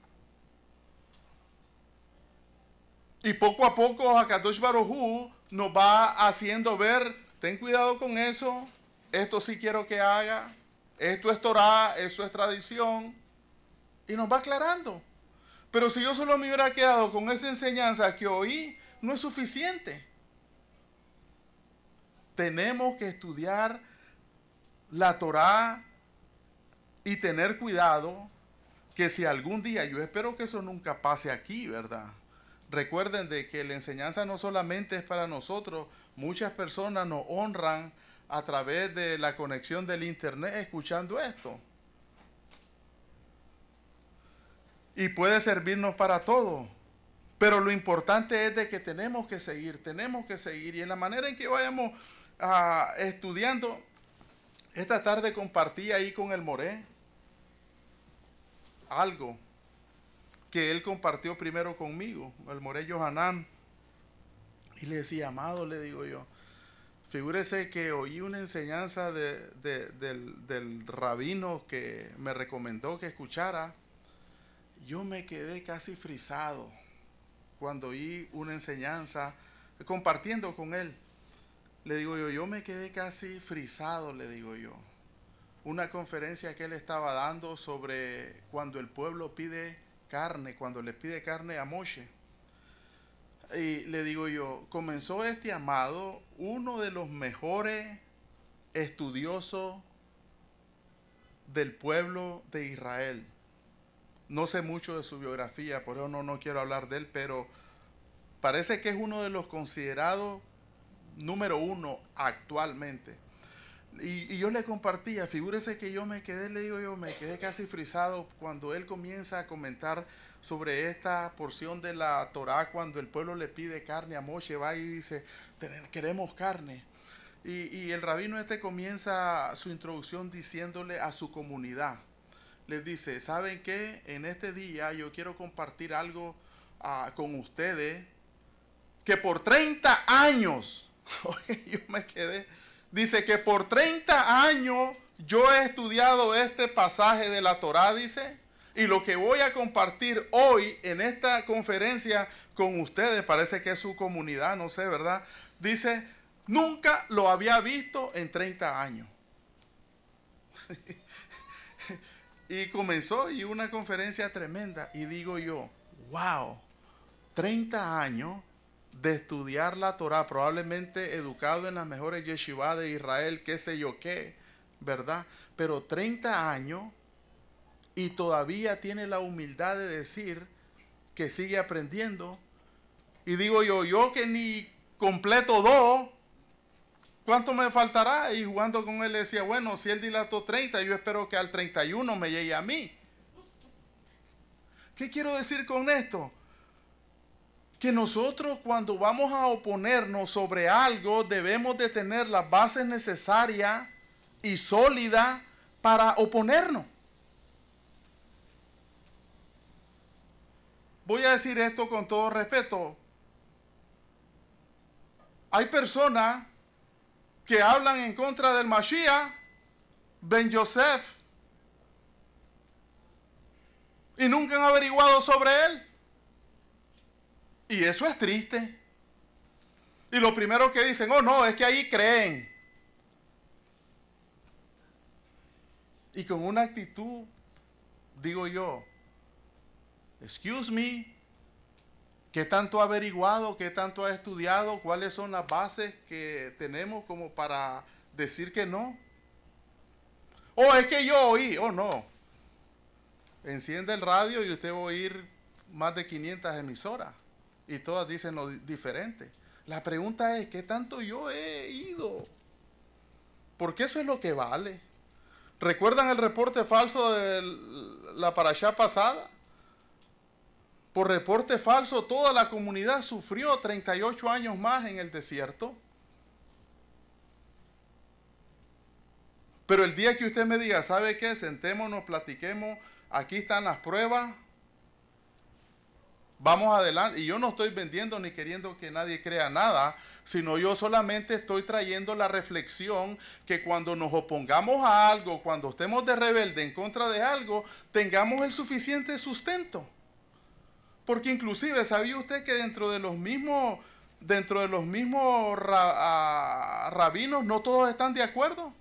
Y poco a poco Hakadosh Barohu nos va haciendo ver, ten cuidado con eso, esto sí quiero que haga, esto es Torah, eso es tradición, y nos va aclarando. Pero si yo solo me hubiera quedado con esa enseñanza que oí, no es suficiente. Tenemos que estudiar la Torah y tener cuidado que si algún día, yo espero que eso nunca pase aquí, ¿verdad? recuerden de que la enseñanza no solamente es para nosotros, muchas personas nos honran a través de la conexión del internet escuchando esto. Y puede servirnos para todo. Pero lo importante es de que tenemos que seguir, tenemos que seguir. Y en la manera en que vayamos ah, estudiando, esta tarde compartí ahí con el Moré algo que él compartió primero conmigo, el Morello Hanán. Y le decía, amado, le digo yo, figúrese que oí una enseñanza del, del rabino que me recomendó que escuchara. Yo me quedé casi frisado cuando oí una enseñanza compartiendo con él. Le digo yo, yo me quedé casi frisado, le digo yo. Una conferencia que él estaba dando sobre cuando el pueblo pide carne, cuando le pide carne a Moshe. Y le digo yo, comenzó este amado, uno de los mejores estudiosos del pueblo de Israel. No sé mucho de su biografía, por eso no, no quiero hablar de él, pero parece que es uno de los considerados número uno actualmente. Y, yo le compartía, figúrese que yo me quedé, le digo yo, me quedé casi frisado cuando él comienza a comentar sobre esta porción de la Torá, cuando el pueblo le pide carne a Moshe, va y dice, queremos carne. Y, el rabino este comienza su introducción diciéndole a su comunidad, les dice, ¿saben qué? En este día yo quiero compartir algo ah, con ustedes que por 30 años, yo me quedé Dice que por 30 años yo he estudiado este pasaje de la Torá, dice, y lo que voy a compartir hoy en esta conferencia con ustedes, parece que es su comunidad, no sé, ¿verdad? Dice, nunca lo había visto en 30 años. y comenzó y una conferencia tremenda, y digo yo, wow, 30 años de estudiar la Torah, probablemente educado en las mejores yeshivá de Israel, qué sé yo qué, ¿verdad? Pero 30 años y todavía tiene la humildad de decir que sigue aprendiendo. Y digo yo, yo que ni completo dos, ¿cuánto me faltará? Y jugando con él decía, bueno, si él dilató 30, yo espero que al 31 me llegue a mí. ¿Qué quiero decir con esto? que nosotros cuando vamos a oponernos sobre algo debemos de tener las bases necesarias y sólidas para oponernos. Voy a decir esto con todo respeto. Hay personas que hablan en contra del Mashiach, Ben Yosef, y nunca han averiguado sobre él. Y eso es triste. Y lo primero que dicen, oh no, es que ahí creen. Y con una actitud, digo yo, excuse me, ¿Qué tanto ha averiguado? ¿Qué tanto ha estudiado? ¿Cuáles son las bases que tenemos como para decir que no? O oh, es que yo oí, oh, no. Enciende el radio y usted va a oír más de 500 emisoras y todas dicen lo diferente. La pregunta es, ¿qué tanto yo he ido? Porque eso es lo que vale. ¿Recuerdan el reporte falso de la parashá pasada? Por reporte falso, toda la comunidad sufrió 38 años más en el desierto. Pero el día que usted me diga, ¿sabe qué? Sentémonos, platiquemos, aquí están las pruebas, Vamos adelante. Y yo no estoy vendiendo ni queriendo que nadie crea nada, sino yo solamente estoy trayendo la reflexión que cuando nos opongamos a algo, cuando estemos de rebelde en contra de algo, tengamos el suficiente sustento. Porque inclusive, ¿sabía usted que dentro de los mismos, dentro de los mismos rabinos no todos están de acuerdo?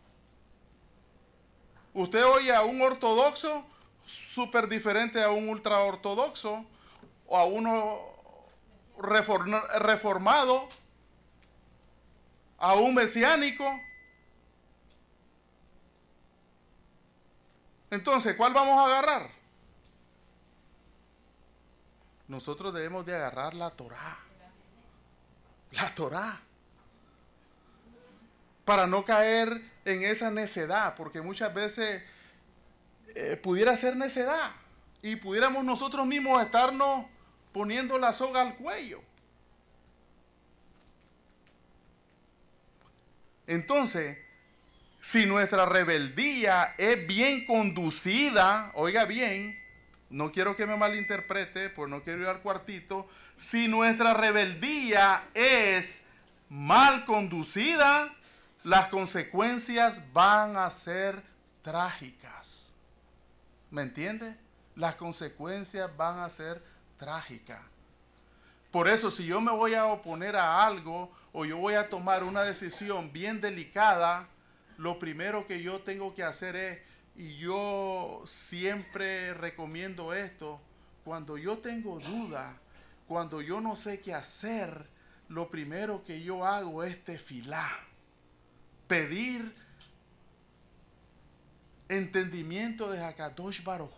Usted oye a un ortodoxo súper diferente a un ultraortodoxo o a uno reformado, a un mesiánico. Entonces, ¿cuál vamos a agarrar? Nosotros debemos de agarrar la Torá. La Torá. Para no caer en esa necedad, porque muchas veces eh, pudiera ser necedad y pudiéramos nosotros mismos estarnos poniendo la soga al cuello. Entonces, si nuestra rebeldía es bien conducida, oiga bien, no quiero que me malinterprete, pues no quiero ir al cuartito, si nuestra rebeldía es mal conducida, las consecuencias van a ser trágicas. ¿Me entiende? Las consecuencias van a ser trágicas trágica. Por eso, si yo me voy a oponer a algo o yo voy a tomar una decisión bien delicada, lo primero que yo tengo que hacer es, y yo siempre recomiendo esto, cuando yo tengo duda, cuando yo no sé qué hacer, lo primero que yo hago es tefilar, pedir entendimiento de Hakadosh Baruj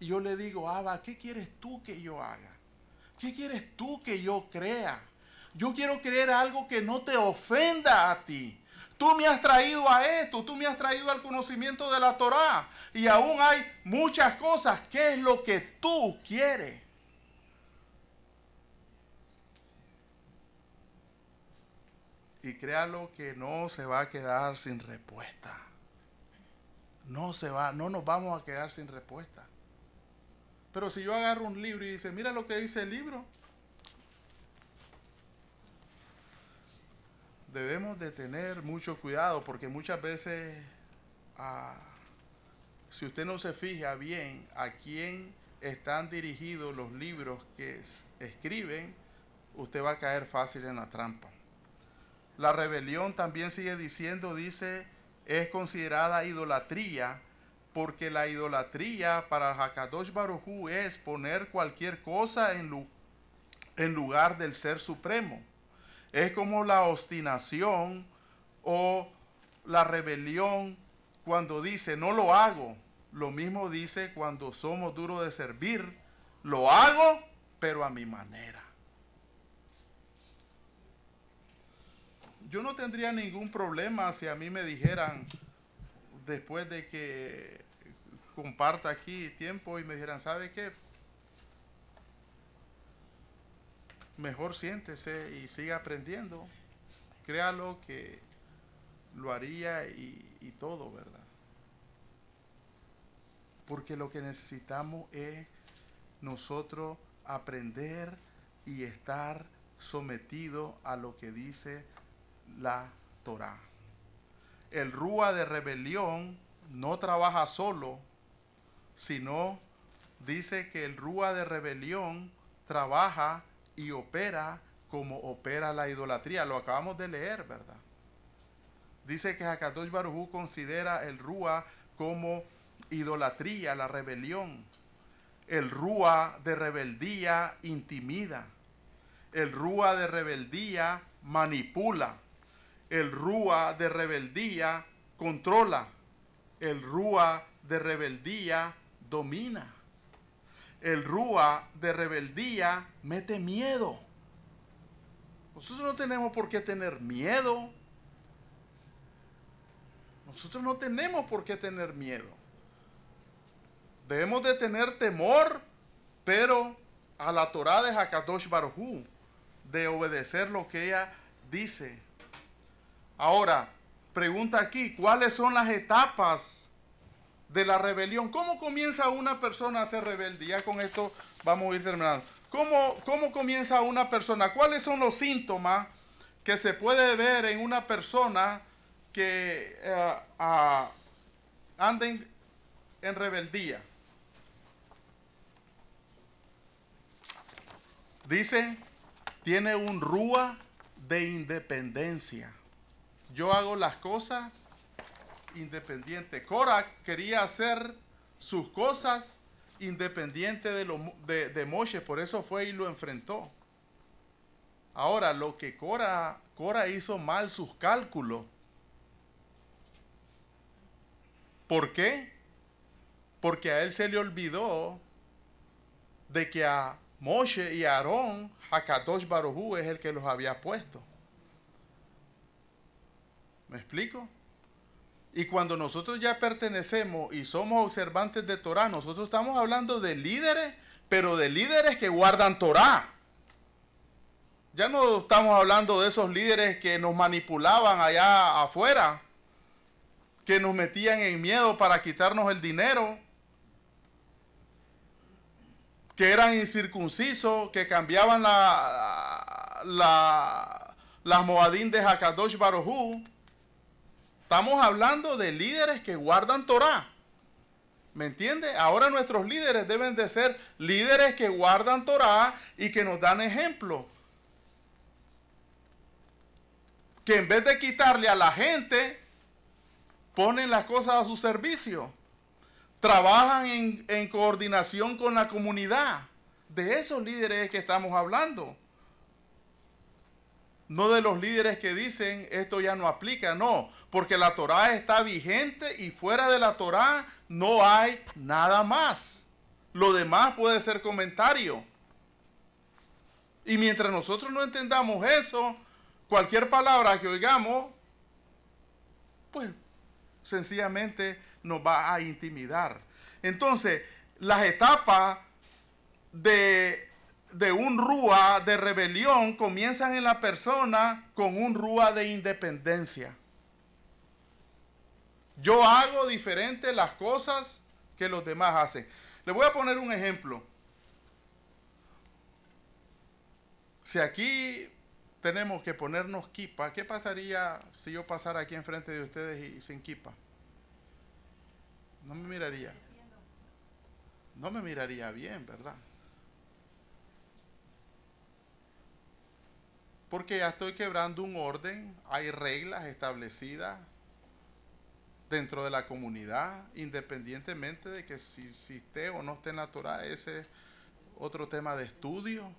y yo le digo, Abba, ¿qué quieres tú que yo haga? ¿Qué quieres tú que yo crea? Yo quiero creer algo que no te ofenda a ti. Tú me has traído a esto, tú me has traído al conocimiento de la Torá. Y aún hay muchas cosas. ¿Qué es lo que tú quieres? Y créalo que no se va a quedar sin respuesta. No se va, no nos vamos a quedar sin respuesta. Pero si yo agarro un libro y dice, mira lo que dice el libro, debemos de tener mucho cuidado porque muchas veces, ah, si usted no se fija bien a quién están dirigidos los libros que escriben, usted va a caer fácil en la trampa. La rebelión también sigue diciendo, dice, es considerada idolatría porque la idolatría para Hakadosh Barujú es poner cualquier cosa en, en lugar del Ser Supremo. Es como la obstinación o la rebelión cuando dice no lo hago. Lo mismo dice cuando somos duros de servir, lo hago, pero a mi manera. Yo no tendría ningún problema si a mí me dijeran, después de que comparta aquí tiempo y me dijeran, ¿sabe qué? Mejor siéntese y siga aprendiendo. Créalo que lo haría y, y todo, ¿verdad? Porque lo que necesitamos es nosotros aprender y estar sometido a lo que dice la Torah. El rúa de rebelión no trabaja solo, sino dice que el Rúa de rebelión trabaja y opera como opera la idolatría. Lo acabamos de leer, ¿verdad? Dice que Hakadosh Barujú considera el Rúa como idolatría, la rebelión. El Rúa de rebeldía intimida. El Rúa de rebeldía manipula. El Rúa de rebeldía controla. El Rúa de rebeldía domina. El rúa de rebeldía mete miedo. Nosotros no tenemos por qué tener miedo. Nosotros no tenemos por qué tener miedo. Debemos de tener temor, pero a la Torah de Hakadosh Barhu, de obedecer lo que ella dice. Ahora, pregunta aquí, ¿cuáles son las etapas de la rebelión. ¿Cómo comienza una persona a ser rebelde? Ya con esto vamos a ir terminando. ¿Cómo, ¿Cómo comienza una persona? ¿Cuáles son los síntomas que se puede ver en una persona que eh, anden en, en rebeldía? Dice, tiene un rúa de independencia. Yo hago las cosas independiente. Cora quería hacer sus cosas independiente de, lo, de, Moshe, por eso fue y lo enfrentó. Ahora, lo que Cora, Cora hizo mal sus cálculos. ¿Por qué? Porque a él se le olvidó de que a Moshe y a Aarón, Hakadosh Hu es el que los había puesto. ¿Me explico? Y cuando nosotros ya pertenecemos y somos observantes de Torah, nosotros estamos hablando de líderes, pero de líderes que guardan Torah. Ya no estamos hablando de esos líderes que nos manipulaban allá afuera, que nos metían en miedo para quitarnos el dinero, que eran incircuncisos, que cambiaban las moadín de Hakadosh Barohu Estamos hablando de líderes que guardan Torah. ¿Me entiende? Ahora nuestros líderes deben de ser líderes que guardan Torah y que nos dan ejemplo. Que en vez de quitarle a la gente, ponen las cosas a su servicio. Trabajan en, en coordinación con la comunidad. De esos líderes que estamos hablando. No de los líderes que dicen esto ya no aplica, no porque la Torá está vigente y fuera de la Torá no hay nada más. Lo demás puede ser comentario. Y mientras nosotros no entendamos eso, cualquier palabra que oigamos, pues sencillamente nos va a intimidar. Entonces, las etapas de, de, un rúa de rebelión comienzan en la persona con un rúa de independencia. Yo hago diferente las cosas que los demás hacen. Le voy a poner un ejemplo. Si aquí tenemos que ponernos kipa, ¿qué pasaría si yo pasara aquí enfrente de ustedes y sin kipa? No me miraría. No me miraría bien, ¿verdad? Porque ya estoy quebrando un orden, hay reglas establecidas, dentro de la comunidad, independientemente de que si, esté o no esté natural, ese es otro tema de estudio.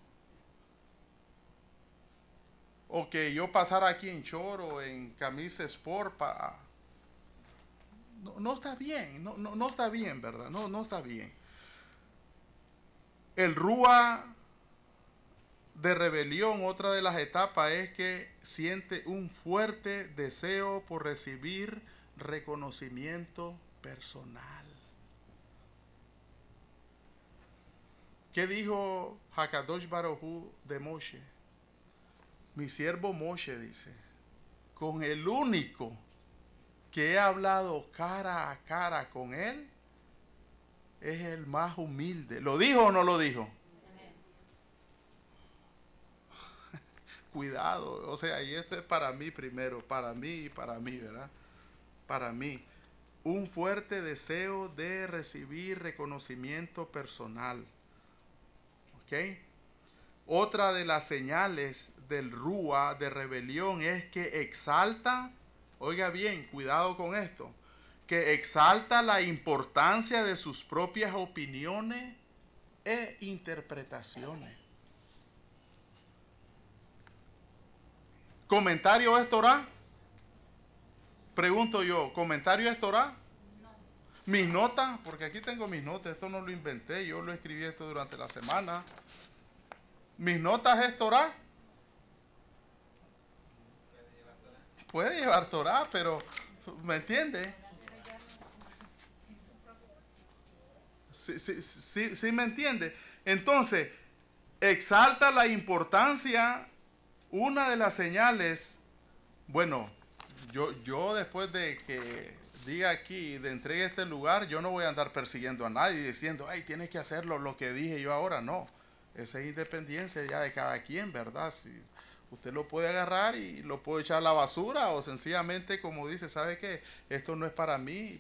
O que yo pasara aquí en choro, en camisa sport para... No, está bien, no, no, no, está bien, ¿verdad? No, no está bien. El Rúa de rebelión, otra de las etapas es que siente un fuerte deseo por recibir reconocimiento personal. ¿Qué dijo Hakadosh Barohu de Moshe? Mi siervo Moshe dice, con el único que he hablado cara a cara con él, es el más humilde. ¿Lo dijo o no lo dijo? Cuidado, o sea, y esto es para mí primero, para mí y para mí, ¿verdad? para mí un fuerte deseo de recibir reconocimiento personal. ¿Ok? Otra de las señales del Rúa de rebelión es que exalta, oiga bien, cuidado con esto, que exalta la importancia de sus propias opiniones e interpretaciones. Comentario esto, Pregunto yo, ¿comentario es Torah? Mis notas, porque aquí tengo mis notas, esto no lo inventé, yo lo escribí esto durante la semana. ¿Mis notas es Torah? Puede llevar Torah, pero ¿me entiende? Sí, sí, sí, sí me entiende. Entonces, exalta la importancia, una de las señales, bueno, yo, yo después de que diga aquí, de entregue este lugar, yo no voy a andar persiguiendo a nadie diciendo, ay, tienes que hacerlo lo que dije yo ahora. No, esa es independencia ya de cada quien, ¿verdad? Si usted lo puede agarrar y lo puede echar a la basura o sencillamente como dice, ¿sabe qué? Esto no es para mí,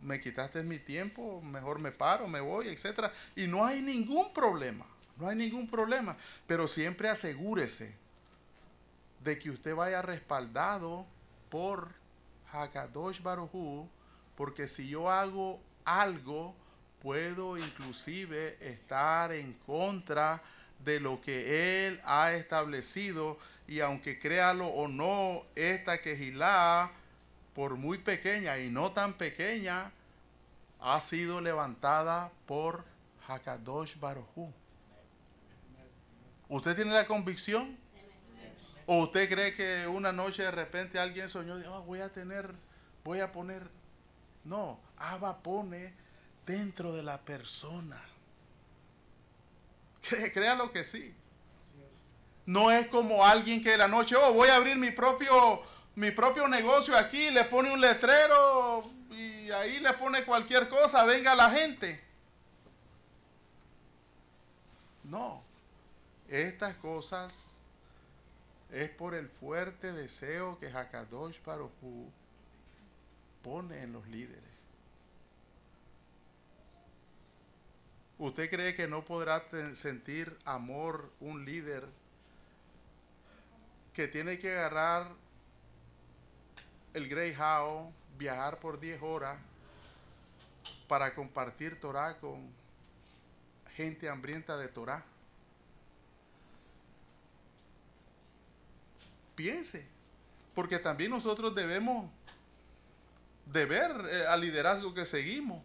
me quitaste mi tiempo, mejor me paro, me voy, etcétera. Y no hay ningún problema, no hay ningún problema, pero siempre asegúrese de que usted vaya respaldado por Hakadosh Baruhu, porque si yo hago algo, puedo inclusive estar en contra de lo que él ha establecido y aunque créalo o no, esta quejilá, por muy pequeña y no tan pequeña, ha sido levantada por Hakadosh Baruhu. ¿Usted tiene la convicción ¿O usted cree que una noche de repente alguien soñó de, oh, voy a tener, voy a poner? No, Abba pone dentro de la persona. Créalo que sí. No es como alguien que la noche, oh, voy a abrir mi propio, mi propio negocio aquí, le pone un letrero y ahí le pone cualquier cosa, venga la gente. No, estas cosas es por el fuerte deseo que Hakadosh Barujú pone en los líderes. ¿Usted cree que no podrá sentir amor un líder que tiene que agarrar el Greyhound, viajar por 10 horas para compartir Torah con gente hambrienta de Torah? piense, porque también nosotros debemos de ver eh, al liderazgo que seguimos.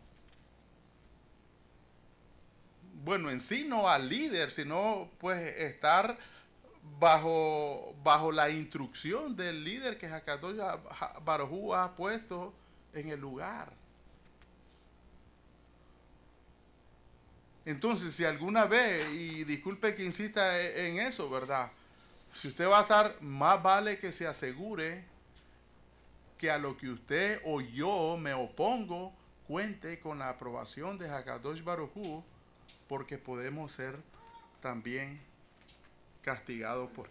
Bueno, en sí no al líder, sino pues estar bajo, bajo la instrucción del líder que Jacatoya Barujú ha puesto en el lugar. Entonces, si alguna vez, y disculpe que insista e, en eso, ¿verdad? Si usted va a estar, más vale que se asegure que a lo que usted o yo me opongo cuente con la aprobación de Hakadosh Baruchú, porque podemos ser también castigados por,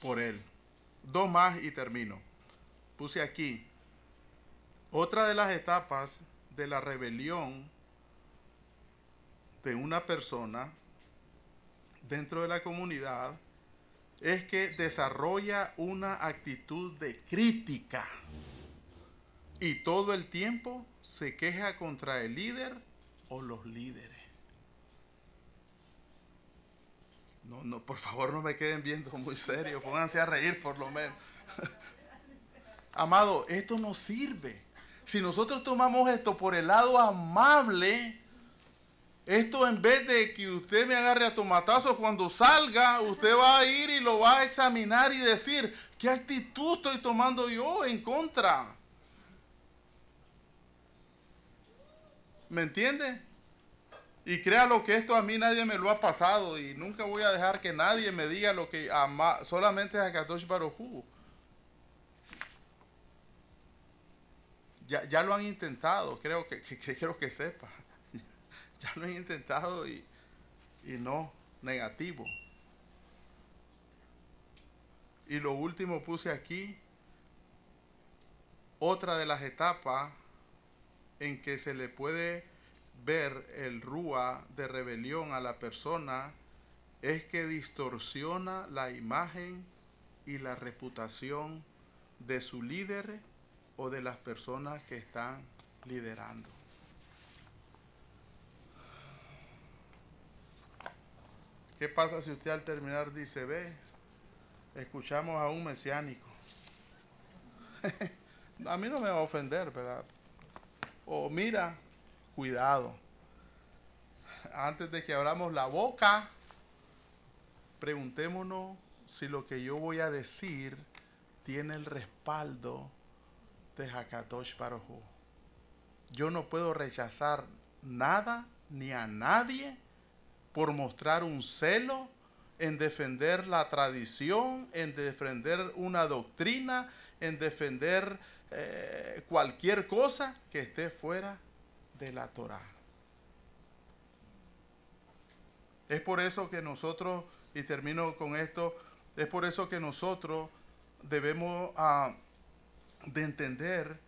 por él. Dos más y termino. Puse aquí otra de las etapas de la rebelión de una persona dentro de la comunidad es que desarrolla una actitud de crítica y todo el tiempo se queja contra el líder o los líderes. No, no, por favor no me queden viendo muy serio, pónganse a reír por lo menos. Amado, esto no sirve. Si nosotros tomamos esto por el lado amable, esto en vez de que usted me agarre a tomatazos cuando salga, usted va a ir y lo va a examinar y decir, ¿qué actitud estoy tomando yo en contra? ¿Me entiende? Y créalo que esto a mí nadie me lo ha pasado y nunca voy a dejar que nadie me diga lo que ama, solamente a Kadosh Baruj ya, ya, lo han intentado, creo que, creo que sepa ya lo he intentado y, y no, negativo. Y lo último puse aquí, otra de las etapas en que se le puede ver el rúa de rebelión a la persona es que distorsiona la imagen y la reputación de su líder o de las personas que están liderando. ¿Qué pasa si usted al terminar dice, ve, escuchamos a un mesiánico? a mí no me va a ofender, ¿verdad? O mira, cuidado. Antes de que abramos la boca, preguntémonos si lo que yo voy a decir tiene el respaldo de Hakatosh Parohu. Yo no puedo rechazar nada ni a nadie por mostrar un celo en defender la tradición, en defender una doctrina, en defender eh, cualquier cosa que esté fuera de la Torá. Es por eso que nosotros, y termino con esto, es por eso que nosotros debemos ah, de entender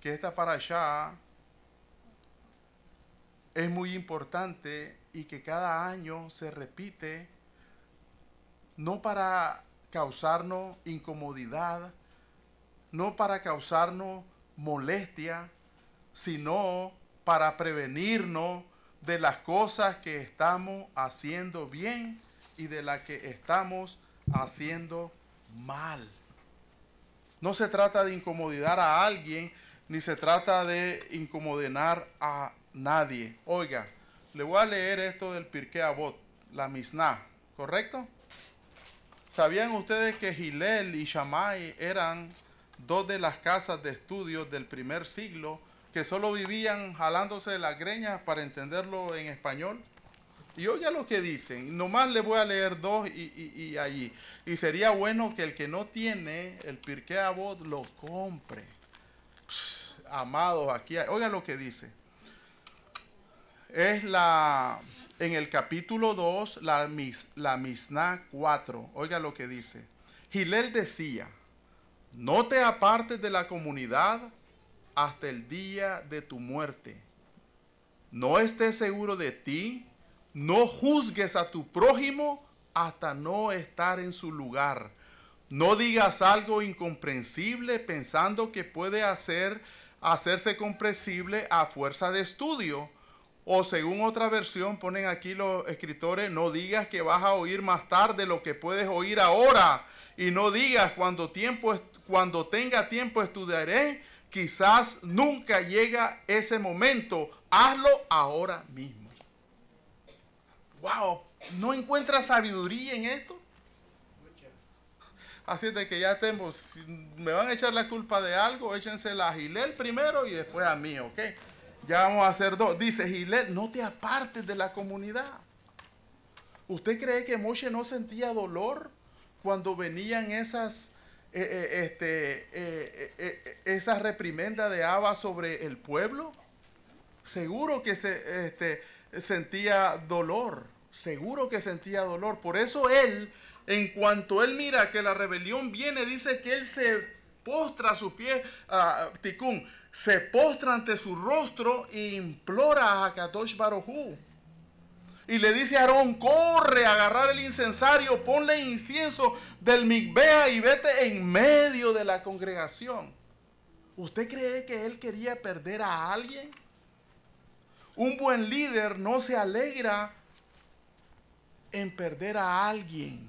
que esta allá es muy importante y que cada año se repite, no para causarnos incomodidad, no para causarnos molestia, sino para prevenirnos de las cosas que estamos haciendo bien y de las que estamos haciendo mal. No se trata de incomodar a alguien, ni se trata de incomodar a nadie. Oiga, le voy a leer esto del Pirkei Avot, la Miznah, ¿correcto? ¿Sabían ustedes que Gilel y Shammai eran dos de las casas de estudios del primer siglo que solo vivían jalándose de las greñas para entenderlo en español? Y oiga lo que dicen, nomás le voy a leer dos y, allí. Y sería bueno que el que no tiene el Pirkei Avot lo compre. amados, aquí, oiga lo que dice es la en el capítulo 2, la, mis, 4. Oiga lo que dice. Gilel decía, no te apartes de la comunidad hasta el día de tu muerte. No estés seguro de ti, no juzgues a tu prójimo hasta no estar en su lugar. No digas algo incomprensible pensando que puede hacer, hacerse comprensible a fuerza de estudio o según otra versión, ponen aquí los escritores, no digas que vas a oír más tarde lo que puedes oír ahora. Y no digas cuando, tiempo, cuando tenga tiempo estudiaré, quizás nunca llega ese momento. Hazlo ahora mismo. ¡Wow! ¿No encuentras sabiduría en esto? Así es de que ya tengo, me van a echar la culpa de algo, échensela a Gilel primero y después a mí, ¿ok? Ya vamos a hacer dos. Dice Gilet, no te apartes de la comunidad. ¿Usted cree que Moshe no sentía dolor cuando venían esas, eh, eh, este, eh, reprimendas de Abba sobre el pueblo? Seguro que se, este, sentía dolor. Seguro que sentía dolor. Por eso él, en cuanto él mira que la rebelión viene, dice que él se postra a sus pies a Ticún se postra ante su rostro e implora a Kadosh Barohu. Y le dice a Aarón, corre a agarrar el incensario, ponle incienso del Migbea y vete en medio de la congregación. ¿Usted cree que él quería perder a alguien? Un buen líder no se alegra en perder a alguien.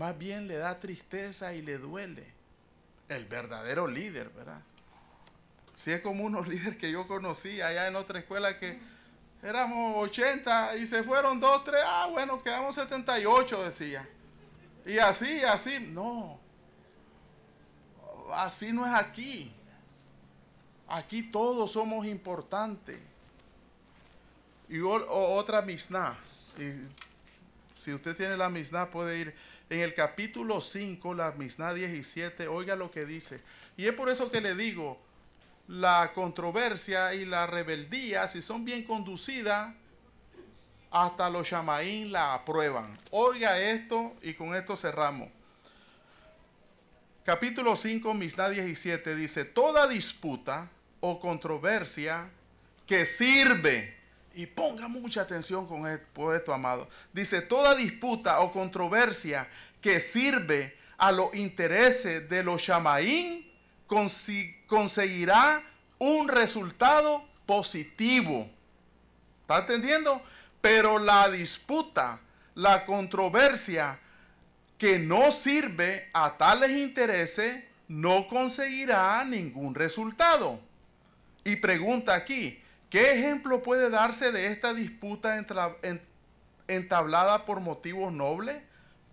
Más bien le da tristeza y le duele. El verdadero líder, ¿verdad? Si es como unos líderes que yo conocí allá en otra escuela que éramos 80 y se fueron dos tres ah, bueno, quedamos 78, decía. Y así, así, no. Así no es aquí. Aquí todos somos importantes. Y otra otra misna. si usted tiene la misna puede ir en el capítulo 5, la misna 17, oiga lo que dice. Y es por eso que le digo, la controversia y la rebeldía, si son bien conducidas, hasta los Shamaín la aprueban. Oiga esto y con esto cerramos. Capítulo 5, misna 17 dice, toda disputa o controversia que sirve y ponga mucha atención con e-, por esto, amado. Dice, toda disputa o controversia que sirve a los intereses de los Shamaín conseguirá un resultado positivo. ¿Está entendiendo? Pero la disputa, la controversia que no sirve a tales intereses, no conseguirá ningún resultado. Y pregunta aquí, ¿Qué ejemplo puede darse de esta disputa entablada por motivos nobles?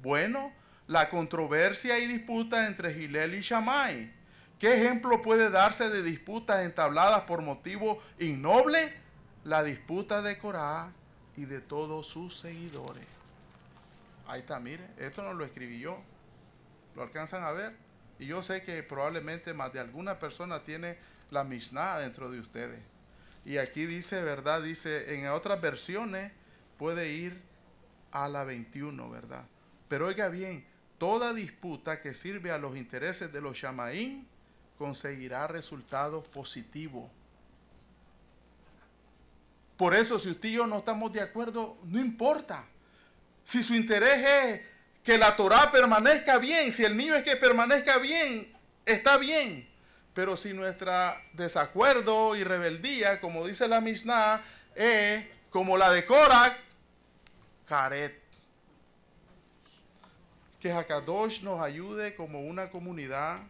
Bueno, la controversia y disputa entre Gilel y Shammai. ¿Qué ejemplo puede darse de disputas entabladas por motivos innobles? La disputa de Corá y de todos sus seguidores. Ahí está, mire, esto no lo escribí yo. Lo alcanzan a ver. Y yo sé que probablemente más de alguna persona tiene la Mishnah dentro de ustedes. Y aquí dice, ¿verdad? Dice, en otras versiones puede ir a la 21, ¿verdad? Pero oiga bien, toda disputa que sirve a los intereses de los Shamaín conseguirá resultados positivos. Por eso, si usted y yo no estamos de acuerdo, no importa. Si su interés es que la Torah permanezca bien, si el niño es que permanezca bien, está bien. Pero si nuestro desacuerdo y rebeldía, como dice la Mishnah, es como la de Korak, Karet. Que Hakadosh nos ayude como una comunidad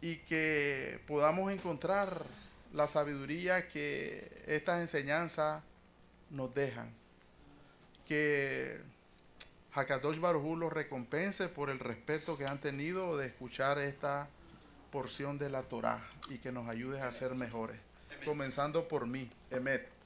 y que podamos encontrar la sabiduría que estas enseñanzas nos dejan. Que Hakadosh Barujú los recompense por el respeto que han tenido de escuchar esta porción de la Torá y que nos ayudes a ser mejores, comenzando por mí, Emet.